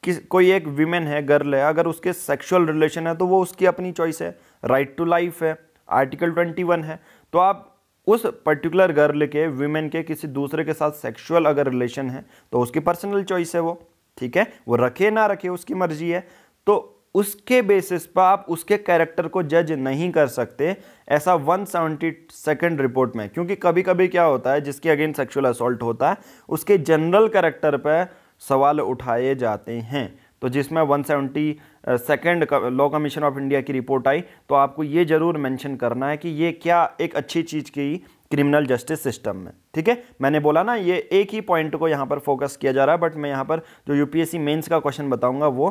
कि कोई एक वीमेन है गर्ल है अगर उसके सेक्शुअल रिलेशन है तो वो उसकी अपनी चॉइस है राइट टू लाइफ है आर्टिकल ट्वेंटी वन है तो आप उस पर्टिकुलर गर्ल के वीमेन के किसी दूसरे के साथ सेक्शुअल अगर रिलेशन है तो उसकी पर्सनल चॉइस है वो ठीक है वो रखे ना रखे उसकी मर्जी है तो उसके बेसिस पर आप उसके कैरेक्टर को जज नहीं कर सकते ऐसा सेवेंटी सेकेंड रिपोर्ट में क्योंकि कभी कभी क्या होता है जिसके अगेन सेक्सुअल असोल्ट होता है उसके जनरल कैरेक्टर पर सवाल उठाए जाते हैं तो जिसमें seventy second law commission of India की रिपोर्ट आई तो आपको ये ज़रूर मेंशन करना है कि ये क्या एक अच्छी चीज़ की क्रिमिनल जस्टिस सिस्टम में ठीक है मैंने बोला ना ये एक ही पॉइंट को यहाँ पर फोकस किया जा रहा है बट मैं यहाँ पर जो यूपीएससी मेंस का क्वेश्चन बताऊँगा वो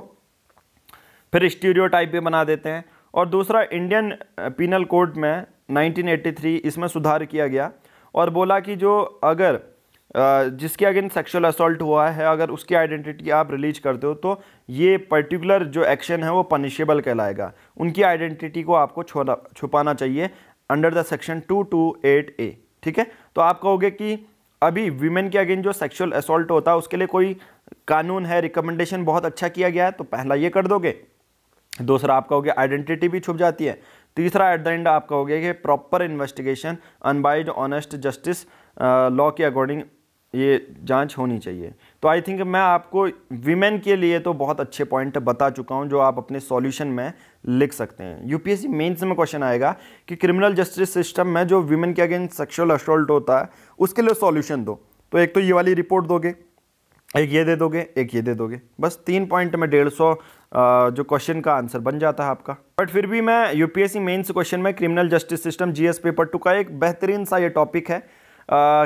फिर स्टीरियो टाइप भी बना देते हैं और दूसरा इंडियन पिनल कोड में 1983 इसमें सुधार किया गया और बोला कि जो अगर जिसके अगेंस्ट सेक्सुअल असल्ट हुआ है अगर उसकी आइडेंटिटी आप रिलीज करते हो तो ये पर्टिकुलर जो एक्शन है वो पनिशेबल कहलाएगा उनकी आइडेंटिटी को आपको छोड़ा छुपाना चाहिए under the section two two eight A ठीक है तो आप कहोगे कि अभी वीमेन के अगेंस्ट जो सेक्सुअल असल्ट होता है उसके लिए कोई कानून है रिकमेंडेशन बहुत अच्छा किया गया है तो पहला ये कर दोगे दूसरा आपका हो गया आइडेंटिटी भी छुप जाती है तीसरा एट द एंड आपका हो गया कि proper investigation unbiased honest justice law के अकॉर्डिंग ये जांच होनी चाहिए तो आई थिंक मैं आपको विमेन के लिए तो बहुत अच्छे पॉइंट बता चुका हूँ जो आप अपने सॉल्यूशन में लिख सकते हैं यूपीएससी मेंस में क्वेश्चन आएगा कि क्रिमिनल जस्टिस सिस्टम में जो विमेन के अगेंस्ट सेक्शुअल असोल्ट होता है उसके लिए सॉल्यूशन दो तो एक तो ये वाली रिपोर्ट दोगे एक ये दे दोगे एक ये दे दोगे बस तीन पॉइंट में डेढ़ सौ जो क्वेश्चन का आंसर बन जाता है आपका बट फिर भी मैं यूपीएससी मेंस क्वेश्चन में criminal justice system GS paper two का एक बेहतरीन सा ये टॉपिक है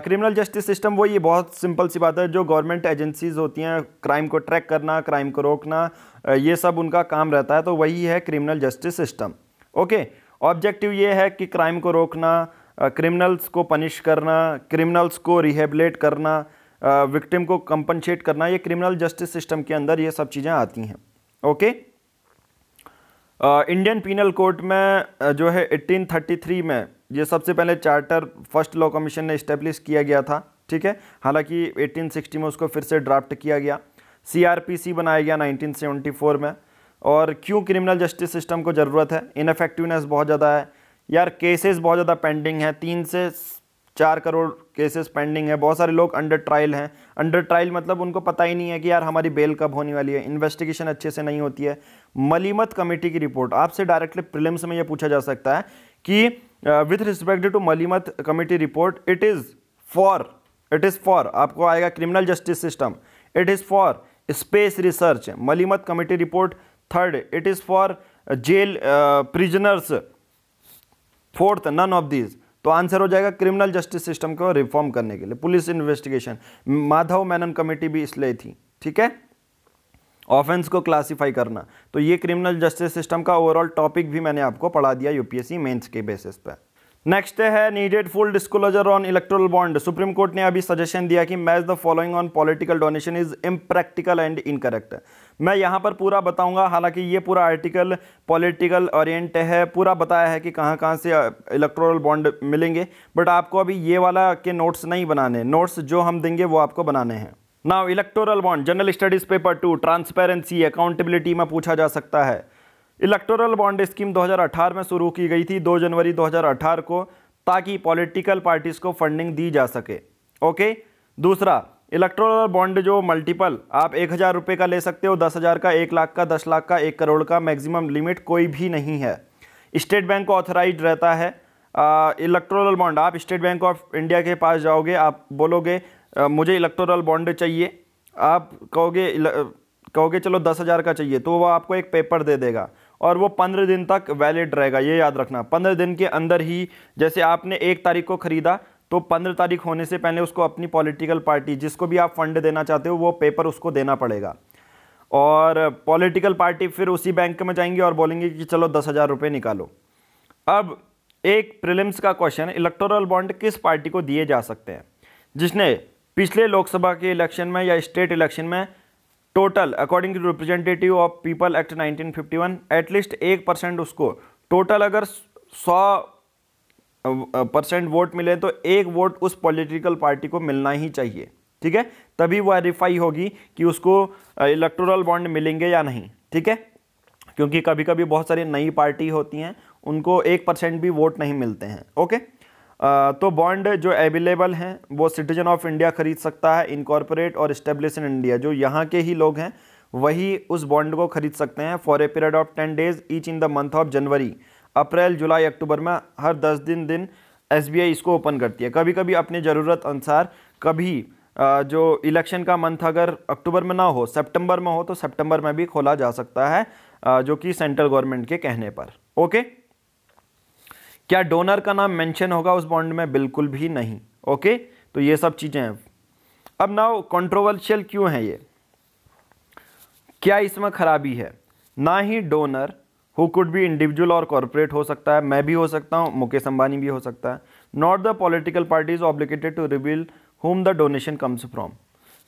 क्रिमिनल जस्टिस सिस्टम वो ये बहुत सिंपल सी बात है जो गवर्नमेंट एजेंसीज होती हैं क्राइम को ट्रैक करना क्राइम को रोकना ये सब उनका काम रहता है तो वही है criminal justice system okay objective ये है कि क्राइम को रोकना क्रिमिनल्स को पनिश करना क्रिमिनल्स को रिहेबलेट करना विक्टिम को कंपनसेट करना ये क्रिमिनल जस्टिस सिस्टम के अंदर ये सब चीज़ें आती हैं ओके इंडियन पीनल कोर्ट में जो है 1833 में ये सबसे पहले चार्टर फर्स्ट लॉ कमीशन ने इस्टेब्लिश किया गया था ठीक है हालांकि 1860 में उसको फिर से ड्राफ्ट किया गया सीआरपीसी बनाया गया 1974 में और क्यों क्रिमिनल जस्टिस सिस्टम को ज़रूरत है इनफेक्टिवनेस बहुत ज़्यादा है यार केसेस बहुत ज़्यादा पेंडिंग है तीन से चार करोड़ केसेस पेंडिंग है बहुत सारे लोग अंडर ट्रायल हैं अंडर ट्रायल मतलब उनको पता ही नहीं है कि यार हमारी बेल कब होने वाली है इन्वेस्टिगेशन अच्छे से नहीं होती है मलीमत कमेटी की रिपोर्ट आपसे डायरेक्टली प्रिलिम्स में यह पूछा जा सकता है कि with respect to Malimath committee report it is for it is for आपको आएगा criminal justice system it is for space research Malimath committee report third it is for jail prisoners fourth none of these तो answer हो जाएगा criminal justice system को reform करने के लिए police investigation Madhav Menon committee भी इसलिए थी ठीक है ऑफेंस को क्लासिफाई करना तो ये क्रिमिनल जस्टिस सिस्टम का ओवरऑल टॉपिक भी मैंने आपको पढ़ा दिया यूपीएससी मेंस के बेसिस पर नेक्स्ट है needed full disclosure on electoral bond Supreme Court ने अभी सजेशन दिया कि match the following on political donation is impractical and incorrect मैं यहाँ पर पूरा बताऊँगा हालांकि ये पूरा आर्टिकल पॉलिटिकल ओरिएंट है पूरा बताया है कि कहाँ कहाँ से इलेक्ट्रोल बॉन्ड मिलेंगे बट आपको अभी ये वाला के नोट्स नहीं बनाने नोट्स जो हम देंगे वो आपको बनाने हैं now electoral bond general studies paper two transparency accountability में पूछा जा सकता है इलेक्टोरल बॉन्ड स्कीम 2018 में शुरू की गई थी 2 जनवरी 2018 को ताकि पॉलिटिकल पार्टीज़ को फंडिंग दी जा सके ओके दूसरा इलेक्ट्रोलर बॉन्ड जो मल्टीपल आप एक हज़ार रुपये का ले सकते हो दस हज़ार का एक लाख का दस लाख का एक करोड़ का मैक्सिमम लिमिट कोई भी नहीं है स्टेट बैंक को ऑथराइज रहता है इलेक्ट्रोल बॉन्ड आप स्टेट बैंक ऑफ इंडिया के पास जाओगे आप बोलोगे आ, मुझे इलेक्ट्रोलर बॉन्ड चाहिए आप कहोगे कहोगे चलो दस हज़ार का चाहिए तो वो आपको एक पेपर दे देगा और वो पंद्रह दिन तक वैलिड रहेगा ये याद रखना पंद्रह दिन के अंदर ही जैसे आपने एक तारीख को ख़रीदा तो पंद्रह तारीख होने से पहले उसको अपनी पॉलिटिकल पार्टी जिसको भी आप फंड देना चाहते हो वो पेपर उसको देना पड़ेगा और पॉलिटिकल पार्टी फिर उसी बैंक में जाएंगी और बोलेंगे कि चलो दस हज़ार रुपये निकालो अब एक प्रिलिम्स का क्वेश्चन इलेक्टोरल बॉन्ड किस पार्टी को दिए जा सकते हैं जिसने पिछले लोकसभा के इलेक्शन में या स्टेट इलेक्शन में total according to representative of people act 1951 at least एक परसेंट उसको टोटल अगर सौ परसेंट वोट मिले तो एक वोट उस पॉलिटिकल पार्टी को मिलना ही चाहिए ठीक है तभी वेरीफाई होगी कि उसको इलेक्टोरल बॉन्ड मिलेंगे या नहीं ठीक है क्योंकि कभी कभी बहुत सारी नई पार्टी होती हैं उनको एक परसेंट भी वोट नहीं मिलते हैं ओके आ, तो बॉन्ड जो अवेलेबल हैं वो सिटीजन ऑफ इंडिया खरीद सकता है इनकॉर्पोरेट और इस्टेब्लिश इन इंडिया जो यहाँ के ही लोग हैं वही उस बॉन्ड को खरीद सकते हैं for a period of ten days each in the month of January April July October में हर दस दिन दिन एस इसको ओपन करती है कभी कभी अपने ज़रूरत अनुसार कभी जो इलेक्शन का मंथ अगर अक्टूबर में ना हो सितंबर में हो तो सितंबर में भी खोला जा सकता है जो कि सेंट्रल गवर्नमेंट के कहने पर ओके क्या डोनर का नाम मेंशन होगा उस बॉन्ड में बिल्कुल भी नहीं ओके तो ये सब चीज़ें हैं अब ना कंट्रोवर्शियल क्यों है ये क्या इसमें खराबी है ना ही डोनर हु कुड भी इंडिविजुअल और कॉरपोरेट हो सकता है मैं भी हो सकता हूँ मुकेश अंबानी भी हो सकता है not the political party is obligated to reveal whom the donation comes from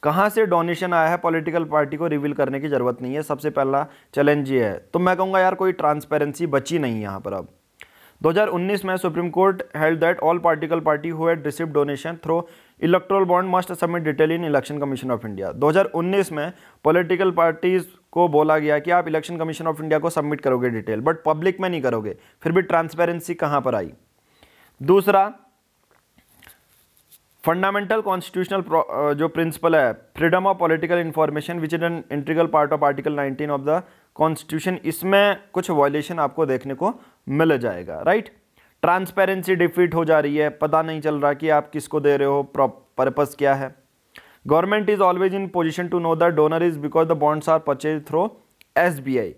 कहाँ से डोनेशन आया है पॉलिटिकल पार्टी को रिवील करने की ज़रूरत नहीं है सबसे पहला चैलेंज ये है तो मैं कहूँगा यार कोई ट्रांसपेरेंसी बची नहीं यहाँ पर अब 2019 में supreme court held that all political party who had receive donation through electoral bond must submit detail in election commission of India 2019 में पॉलिटिकल पार्टीज को बोला गया कि आप इलेक्शन कमीशन ऑफ इंडिया को सबमिट करोगे डिटेल बट पब्लिक में नहीं करोगे फिर भी ट्रांसपेरेंसी कहाँ पर आई दूसरा फंडामेंटल कॉन्स्टिट्यूशनल जो प्रिंसिपल है freedom of political information which is an integral part of article 19 of the constitution इसमें कुछ वॉयेशन आपको देखने को मिल जाएगा राइट ट्रांसपेरेंसी डिफीट हो जा रही है पता नहीं चल रहा कि आप किसको दे रहे हो पर्पज़ क्या है government is always in position to know the donor is because the bonds are purchase through S B I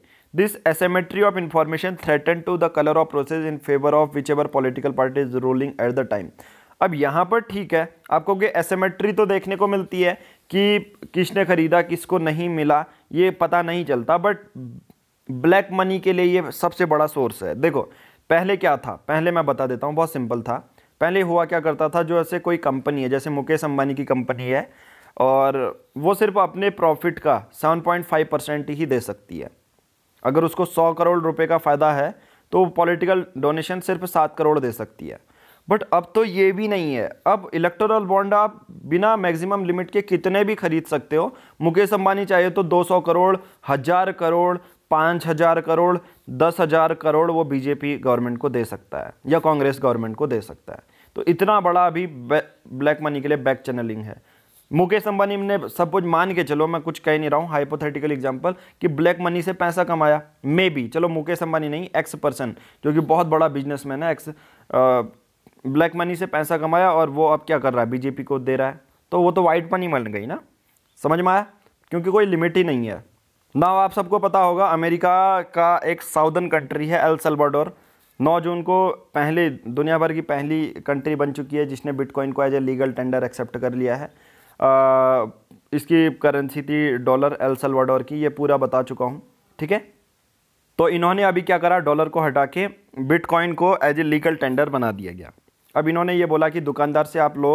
asymmetry of information threaten to the colour of process in favour of whichever political party is ruling at the time अब यहाँ पर ठीक है आपको कि एसेमेट्री तो देखने को मिलती है कि किसने ख़रीदा किसको नहीं मिला ये पता नहीं चलता बट ब्लैक मनी के लिए ये सबसे बड़ा सोर्स है देखो पहले क्या था पहले मैं बता देता हूँ बहुत सिंपल था पहले हुआ क्या करता था जो ऐसे कोई कंपनी है जैसे मुकेश अंबानी की कंपनी है और वो सिर्फ अपने प्रॉफिट का 7.5 परसेंट ही दे सकती है अगर उसको 100 करोड़ रुपए का फ़ायदा है तो पॉलिटिकल डोनेशन सिर्फ सात करोड़ दे सकती है बट अब तो ये भी नहीं है अब इलेक्टोरल बॉन्ड आप बिना मैक्सिमम लिमिट के कितने भी खरीद सकते हो मुकेश अंबानी चाहिए तो 200 करोड़ हज़ार करोड़ पाँच हज़ार करोड़ दस हज़ार करोड़ वो बीजेपी गवर्नमेंट को दे सकता है या कांग्रेस गवर्नमेंट को दे सकता है तो इतना बड़ा अभी ब्लैक मनी के लिए बैक चैनलिंग है मुकेश अंबानी ने सब कुछ मान के चलो मैं कुछ कह नहीं रहा हूँ हाइपोथेटिकल एग्जाम्पल कि ब्लैक मनी से पैसा कमाया मे बी चलो मुकेश अंबानी नहीं एक्स पर्सन जो कि बहुत बड़ा बिजनेसमैन है एक्स ब्लैक मनी से पैसा कमाया और वो अब क्या कर रहा है बीजेपी को दे रहा है तो वो तो वाइट मनी बन गई ना समझ में आया क्योंकि कोई लिमिट ही नहीं है ना आप सबको पता होगा अमेरिका का एक साउदर्न कंट्री है एल सल्वाडोर 9 जून को पहले दुनिया भर की पहली कंट्री बन चुकी है जिसने बिटकॉइन को as a legal tender accept कर लिया है आ, इसकी करेंसी थी डॉलर एल सल्वाडोर की ये पूरा बता चुका हूँ ठीक है तो इन्होंने अभी क्या करा डॉलर को हटा के बिटकॉइन को एज ए लीगल टेंडर बना दिया गया अब इन्होंने ये बोला कि दुकानदार से आप लो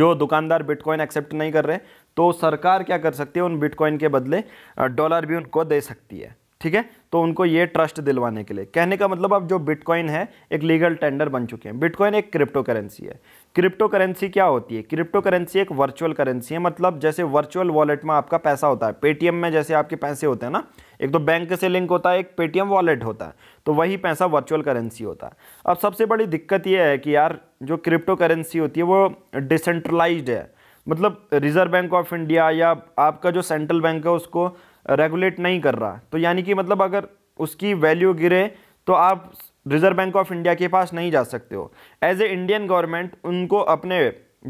जो दुकानदार बिटकॉइन एक्सेप्ट नहीं कर रहे तो सरकार क्या कर सकती है उन बिटकॉइन के बदले डॉलर भी उनको दे सकती है ठीक है तो उनको ये ट्रस्ट दिलवाने के लिए कहने का मतलब अब जो बिटकॉइन है एक लीगल टेंडर बन चुके हैं बिटकॉइन एक क्रिप्टो करेंसी है क्रिप्टो करेंसी क्या होती है क्रिप्टो करेंसी एक वर्चुअल करेंसी है मतलब जैसे वर्चुअल वॉलेट में आपका पैसा होता है पेटीएम में जैसे आपके पैसे होते हैं ना एक तो बैंक से लिंक होता है एक पेटीएम वॉलेट होता है तो वही पैसा वर्चुअल करेंसी होता है अब सबसे बड़ी दिक्कत यह है कि यार जो क्रिप्टो करेंसी होती है वो डिसेंट्रलाइज है मतलब रिज़र्व बैंक ऑफ इंडिया या आपका जो सेंट्रल बैंक है उसको रेगुलेट नहीं कर रहा तो यानी कि मतलब अगर उसकी वैल्यू गिरे तो आप रिज़र्व बैंक ऑफ इंडिया के पास नहीं जा सकते हो एज ए इंडियन गवर्नमेंट उनको अपने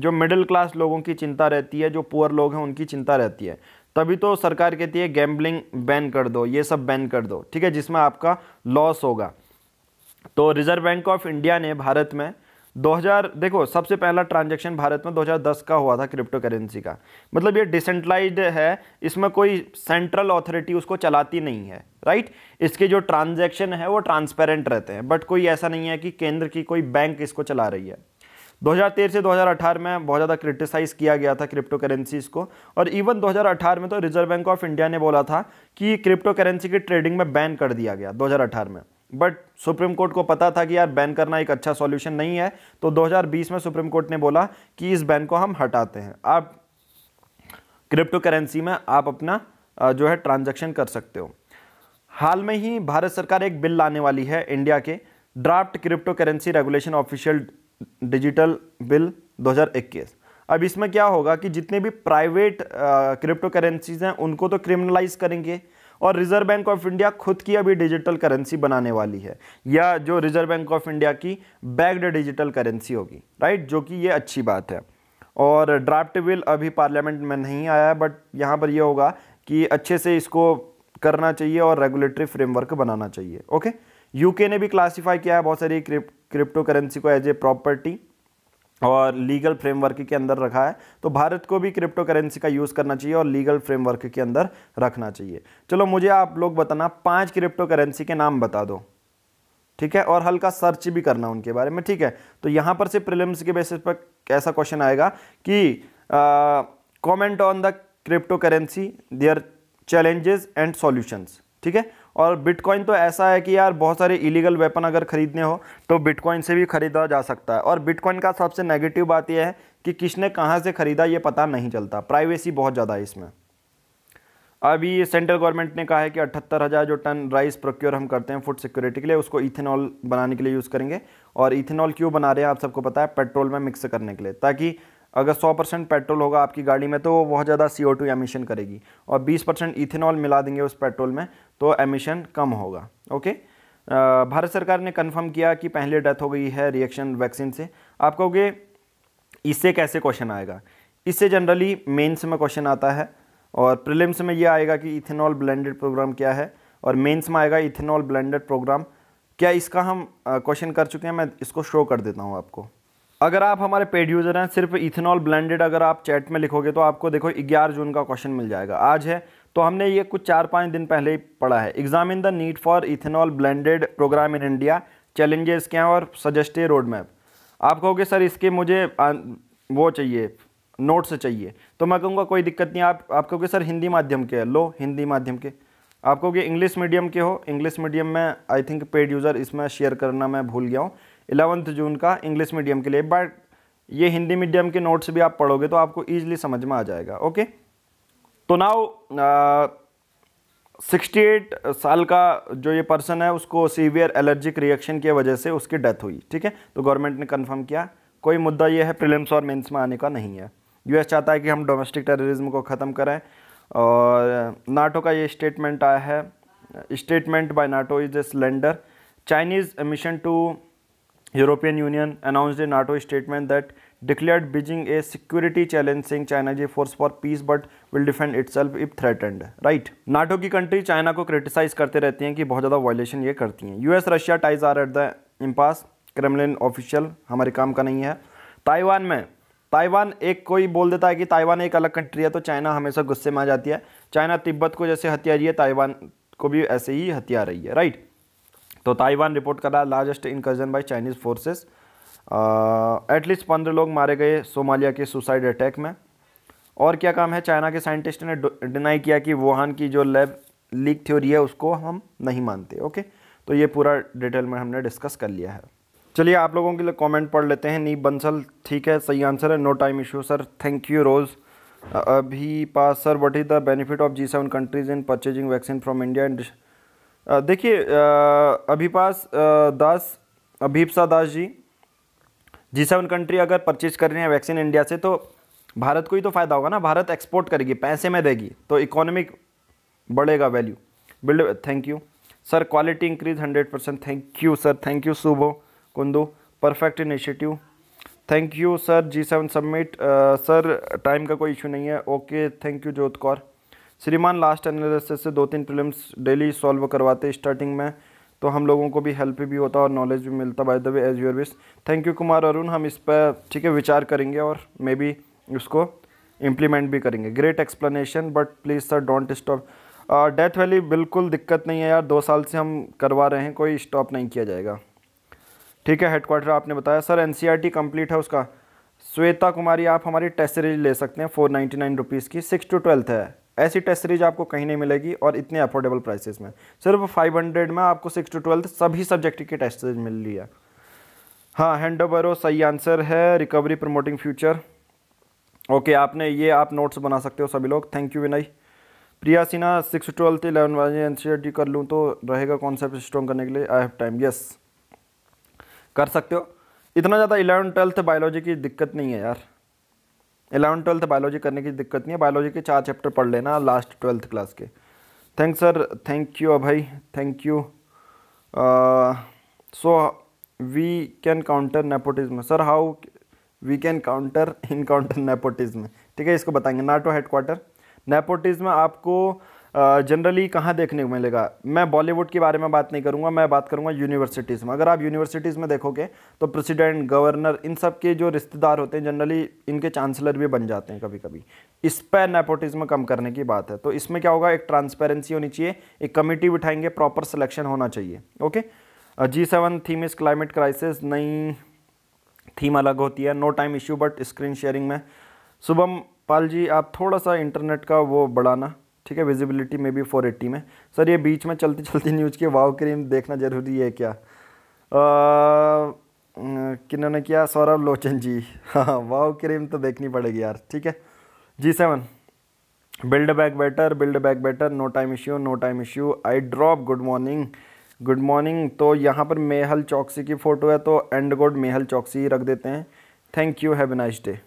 जो मिडिल क्लास लोगों की चिंता रहती है जो पुअर लोग हैं उनकी चिंता रहती है तभी तो सरकार कहती है गैम्बलिंग बैन कर दो ये सब बैन कर दो ठीक है जिसमें आपका लॉस होगा तो रिज़र्व बैंक ऑफ इंडिया ने भारत में 2000 देखो सबसे पहला ट्रांजैक्शन भारत में 2010 का हुआ था क्रिप्टो करेंसी का मतलब ये डिसेंट्रलाइज है इसमें कोई सेंट्रल अथॉरिटी उसको चलाती नहीं है राइट इसके जो ट्रांजैक्शन है वो ट्रांसपेरेंट रहते हैं बट कोई ऐसा नहीं है कि केंद्र की कोई बैंक इसको चला रही है 2013 से 2018 में बहुत ज़्यादा क्रिटिसाइज़ किया गया था क्रिप्टो करेंसीज़ को और इवन 2018 में तो रिजर्व बैंक ऑफ इंडिया ने बोला था कि क्रिप्टो करेंसी की ट्रेडिंग में बैन कर दिया गया 2018 में बट सुप्रीम कोर्ट को पता था कि यार बैन करना एक अच्छा सॉल्यूशन नहीं है तो 2020 में सुप्रीम कोर्ट ने बोला कि इस बैन को हम हटाते हैं आप क्रिप्टो करेंसी में आप अपना जो है ट्रांजैक्शन कर सकते हो हाल में ही भारत सरकार एक बिल लाने वाली है इंडिया के draft cryptocurrency regulation official digital bill दो अब इसमें क्या होगा कि जितने भी प्राइवेट क्रिप्टो करेंसीज हैं उनको तो क्रिमिनलाइज करेंगे और रिजर्व बैंक ऑफ इंडिया खुद की अभी डिजिटल करेंसी बनाने वाली है या जो रिजर्व बैंक ऑफ इंडिया की बैग्ड डिजिटल करेंसी होगी राइट जो कि ये अच्छी बात है और ड्राफ्ट बिल अभी पार्लियामेंट में नहीं आया है बट यहाँ पर यह होगा कि अच्छे से इसको करना चाहिए और रेगुलेटरी फ्रेमवर्क बनाना चाहिए ओके यूके ने भी क्लासीफाई किया है बहुत सारी क्रिप्टो करेंसी को एज ए प्रॉपर्टी और लीगल फ्रेमवर्क के अंदर रखा है तो भारत को भी क्रिप्टो करेंसी का यूज़ करना चाहिए और लीगल फ्रेमवर्क के अंदर रखना चाहिए चलो मुझे आप लोग बताना पांच क्रिप्टो करेंसी के नाम बता दो ठीक है और हल्का सर्च भी करना उनके बारे में ठीक है तो यहाँ पर से प्रिलिम्स के बेसिस पर ऐसा क्वेश्चन आएगा कि comment on the cryptocurrency their challenges and solutions ठीक है और बिटकॉइन तो ऐसा है कि यार बहुत सारे इलीगल वेपन अगर ख़रीदने हो तो बिटकॉइन से भी ख़रीदा जा सकता है और बिटकॉइन का सबसे नेगेटिव बात यह है कि किसने कहाँ से ख़रीदा ये पता नहीं चलता प्राइवेसी बहुत ज़्यादा है इसमें अभी सेंट्रल गवर्नमेंट ने कहा है कि अठहत्तर हज़ार जो टन राइस प्रोक्योर हम करते हैं फूड सिक्योरिटी के लिए उसको इथेनॉल बनाने के लिए यूज़ करेंगे और इथेनॉल क्यों बना रहे हैं आप सबको पता है पेट्रोल में मिक्स करने के लिए ताकि अगर 100 परसेंट पेट्रोल होगा आपकी गाड़ी में तो वो बहुत ज़्यादा सी ओ टू एमिशन करेगी और 20 परसेंट इथेनॉल मिला देंगे उस पेट्रोल में तो एमिशन कम होगा ओके भारत सरकार ने कन्फर्म किया कि पहले डेथ हो गई है रिएक्शन वैक्सीन से आप कहोगे इससे कैसे क्वेश्चन आएगा इससे जनरली मेन्स में क्वेश्चन आता है और प्रिलिम्स में ये आएगा कि इथेनॉल ब्लेंडेड प्रोग्राम क्या है और मेन्स में आएगा इथेनॉल ब्लेंडेड प्रोग्राम क्या इसका हम क्वेश्चन कर चुके हैं मैं इसको शो कर देता हूँ आपको अगर आप हमारे पेड यूज़र हैं सिर्फ इथेनॉल ब्लेंडेड अगर आप चैट में लिखोगे तो आपको देखो ग्यारह जून का क्वेश्चन मिल जाएगा आज है तो हमने ये कुछ चार पाँच दिन पहले ही पढ़ा है exam in the need for ethanol blended programme in India challenges क्या हैं और सजेस्टे रोड मैप आप कहोगे सर इसके मुझे वो चाहिए नोट्स चाहिए तो मैं कहूँगा कोई दिक्कत नहीं आप आप कहोगे सर हिंदी माध्यम के लो हिंदी माध्यम के आप कहोगे इंग्लिश मीडियम के हो इंग्लिश मीडियम में आई थिंक पेड यूज़र इसमें शेयर करना मैं भूल गया हूँ इलेवंथ जून का इंग्लिश मीडियम के लिए बट ये हिंदी मीडियम के नोट्स भी आप पढ़ोगे तो आपको ईजिली समझ में आ जाएगा ओके तो नाउ सिक्सटी एट साल का जो ये पर्सन है उसको सीवियर एलर्जिक रिएक्शन की वजह से उसकी डेथ हुई ठीक है तो गवर्नमेंट ने कंफर्म किया कोई मुद्दा ये है प्रिलिम्स और मेंस में आने का नहीं है यूएस चाहता है कि हम डोमेस्टिक टेररिज्म को ख़त्म करें और नाटो का ये स्टेटमेंट आया है statement by NATO is a cylinder Chinese mission to European Union announce a NATO statement that declared Beijing a security challenging China जी force for peace but will defend itself if threatened right NATO की country China को criticise करते रहती हैं कि बहुत ज़्यादा violation ये करती हैं US Russia ties are at the impasse Kremlin official हमारे काम का नहीं है ताइवान में ताइवान एक कोई बोल देता है कि ताइवान एक अलग कंट्री है तो चाइना हमेशा गुस्से में आ जाती है चाइना तिब्बत को जैसे हत्या रही है ताइवान को भी ऐसे ही हत्या रही है राइट तो ताइवान रिपोर्ट करा largest incursion by Chinese forces at least पंद्रह लोग मारे गए सोमालिया के सुसाइड अटैक में और क्या काम है चाइना के साइंटिस्ट ने डिनाई किया कि वुहान की जो लैब लीक थ्योरी है उसको हम नहीं मानते ओके तो ये पूरा डिटेल में हमने डिस्कस कर लिया है चलिए आप लोगों के लिए कमेंट पढ़ लेते हैं नीब बंसल ठीक है सही आंसर है no time issue sir thank you रोज़ अभी पास sir what is the benefit of G seven countries in purchasing vaccine from India and देखिए Abhipsa Das Abhipsa Das ji G seven country अगर परचेज कर रही हैं वैक्सीन इंडिया से तो भारत को ही तो फ़ायदा होगा ना भारत एक्सपोर्ट करेगी पैसे में देगी तो इकोनॉमिक बढ़ेगा value build thank you sir quality increase hundred percent thank you sir thank you Shubh Kundu perfect initiative thank you sir G seven submit sir time का कोई इशू नहीं है ओके थैंक यू जोत कौर श्रीमान लास्ट एनालिसिस से दो तीन प्रॉब्लम्स डेली सॉल्व करवाते स्टार्टिंग में तो हम लोगों को भी हेल्प भी होता और नॉलेज भी मिलता by the way as your wish thank you Kumar Arun हम इस पर ठीक है विचार करेंगे और मे बी उसको इम्प्लीमेंट भी करेंगे great explanation but please sir don't stop death valley बिल्कुल दिक्कत नहीं है यार दो साल से हम करवा रहे हैं कोई स्टॉप नहीं किया जाएगा ठीक है हेडक्वार्टर आपने बताया सर एन सी है उसका श्वेता कुमारी आप हमारी टेस्ट सीरीज ले सकते हैं फोर नाइन्टी नाइन रुपीज़ की सिक्स टू ट्वेल्थ है ऐसी टेस्ट सीरीज आपको कहीं नहीं मिलेगी और इतने अफोर्डेबल प्राइसेस में सिर्फ 500 में आपको सिक्स टू ट्वेल्थ सभी सब्जेक्ट की टेस्ट सीरीज मिल रही है हाँ हैंडोबरो सही आंसर है रिकवरी प्रमोटिंग फ्यूचर ओके आपने ये आप नोट्स बना सकते हो सभी लोग thank you Vinay Priya Sinha six twelfth eleven वाले एन कर लूँ तो रहेगा कॉन्सेप्ट स्ट्रॉन्ग करने के लिए आई हैव टाइम यस कर सकते हो इतना ज़्यादा इलेवन ट्वेल्थ बायोलॉजी की दिक्कत नहीं है यार एलेवन ट्वेल्थ बायोलॉजी करने की दिक्कत नहीं है बायोलॉजी के चार चैप्टर पढ़ लेना लास्ट ट्वेल्थ क्लास के थैंक सर थैंक यू अभाई thank you so we can counter nepotism sir how we can counter encounter nepotism ठीक है इसको बताएंगे नाटो हेडक्वार्टर नेपोटिज्म आपको जनरली कहाँ देखने को मिलेगा मैं बॉलीवुड के बारे में बात नहीं करूँगा मैं बात करूँगा यूनिवर्सिटीज़ में अगर आप यूनिवर्सिटीज़ में देखोगे तो प्रेसिडेंट गवर्नर इन सब के जो रिश्तेदार होते हैं जनरली इनके चांसलर भी बन जाते हैं कभी कभी इस पर नेपोटिज्म कम करने की बात है तो इसमें क्या होगा एक ट्रांसपेरेंसी होनी चाहिए एक कमेटी बिठाएंगे प्रॉपर सिलेक्शन होना चाहिए okay G seven theme is climate crisis नई थीम अलग होती है no time issue but screen sharing में शुभम पाल जी आप थोड़ा सा इंटरनेट का वो बढ़ाना ठीक है विजिबिलिटी में भी फोर एट्टी में सर ये बीच में चलती चलती न्यूज की वाव क्रीम देखना ज़रूरी है क्या किन्होंने किया सौरभ लोचन जी हाँ वाव क्रीम तो देखनी पड़ेगी यार ठीक है G seven build back better build back better no time issue no time issue I drop good morning good morning तो यहाँ पर मेहल चौकसी की फ़ोटो है तो एंड गोड मेहल चौकसी रख देते हैं thank you have nice day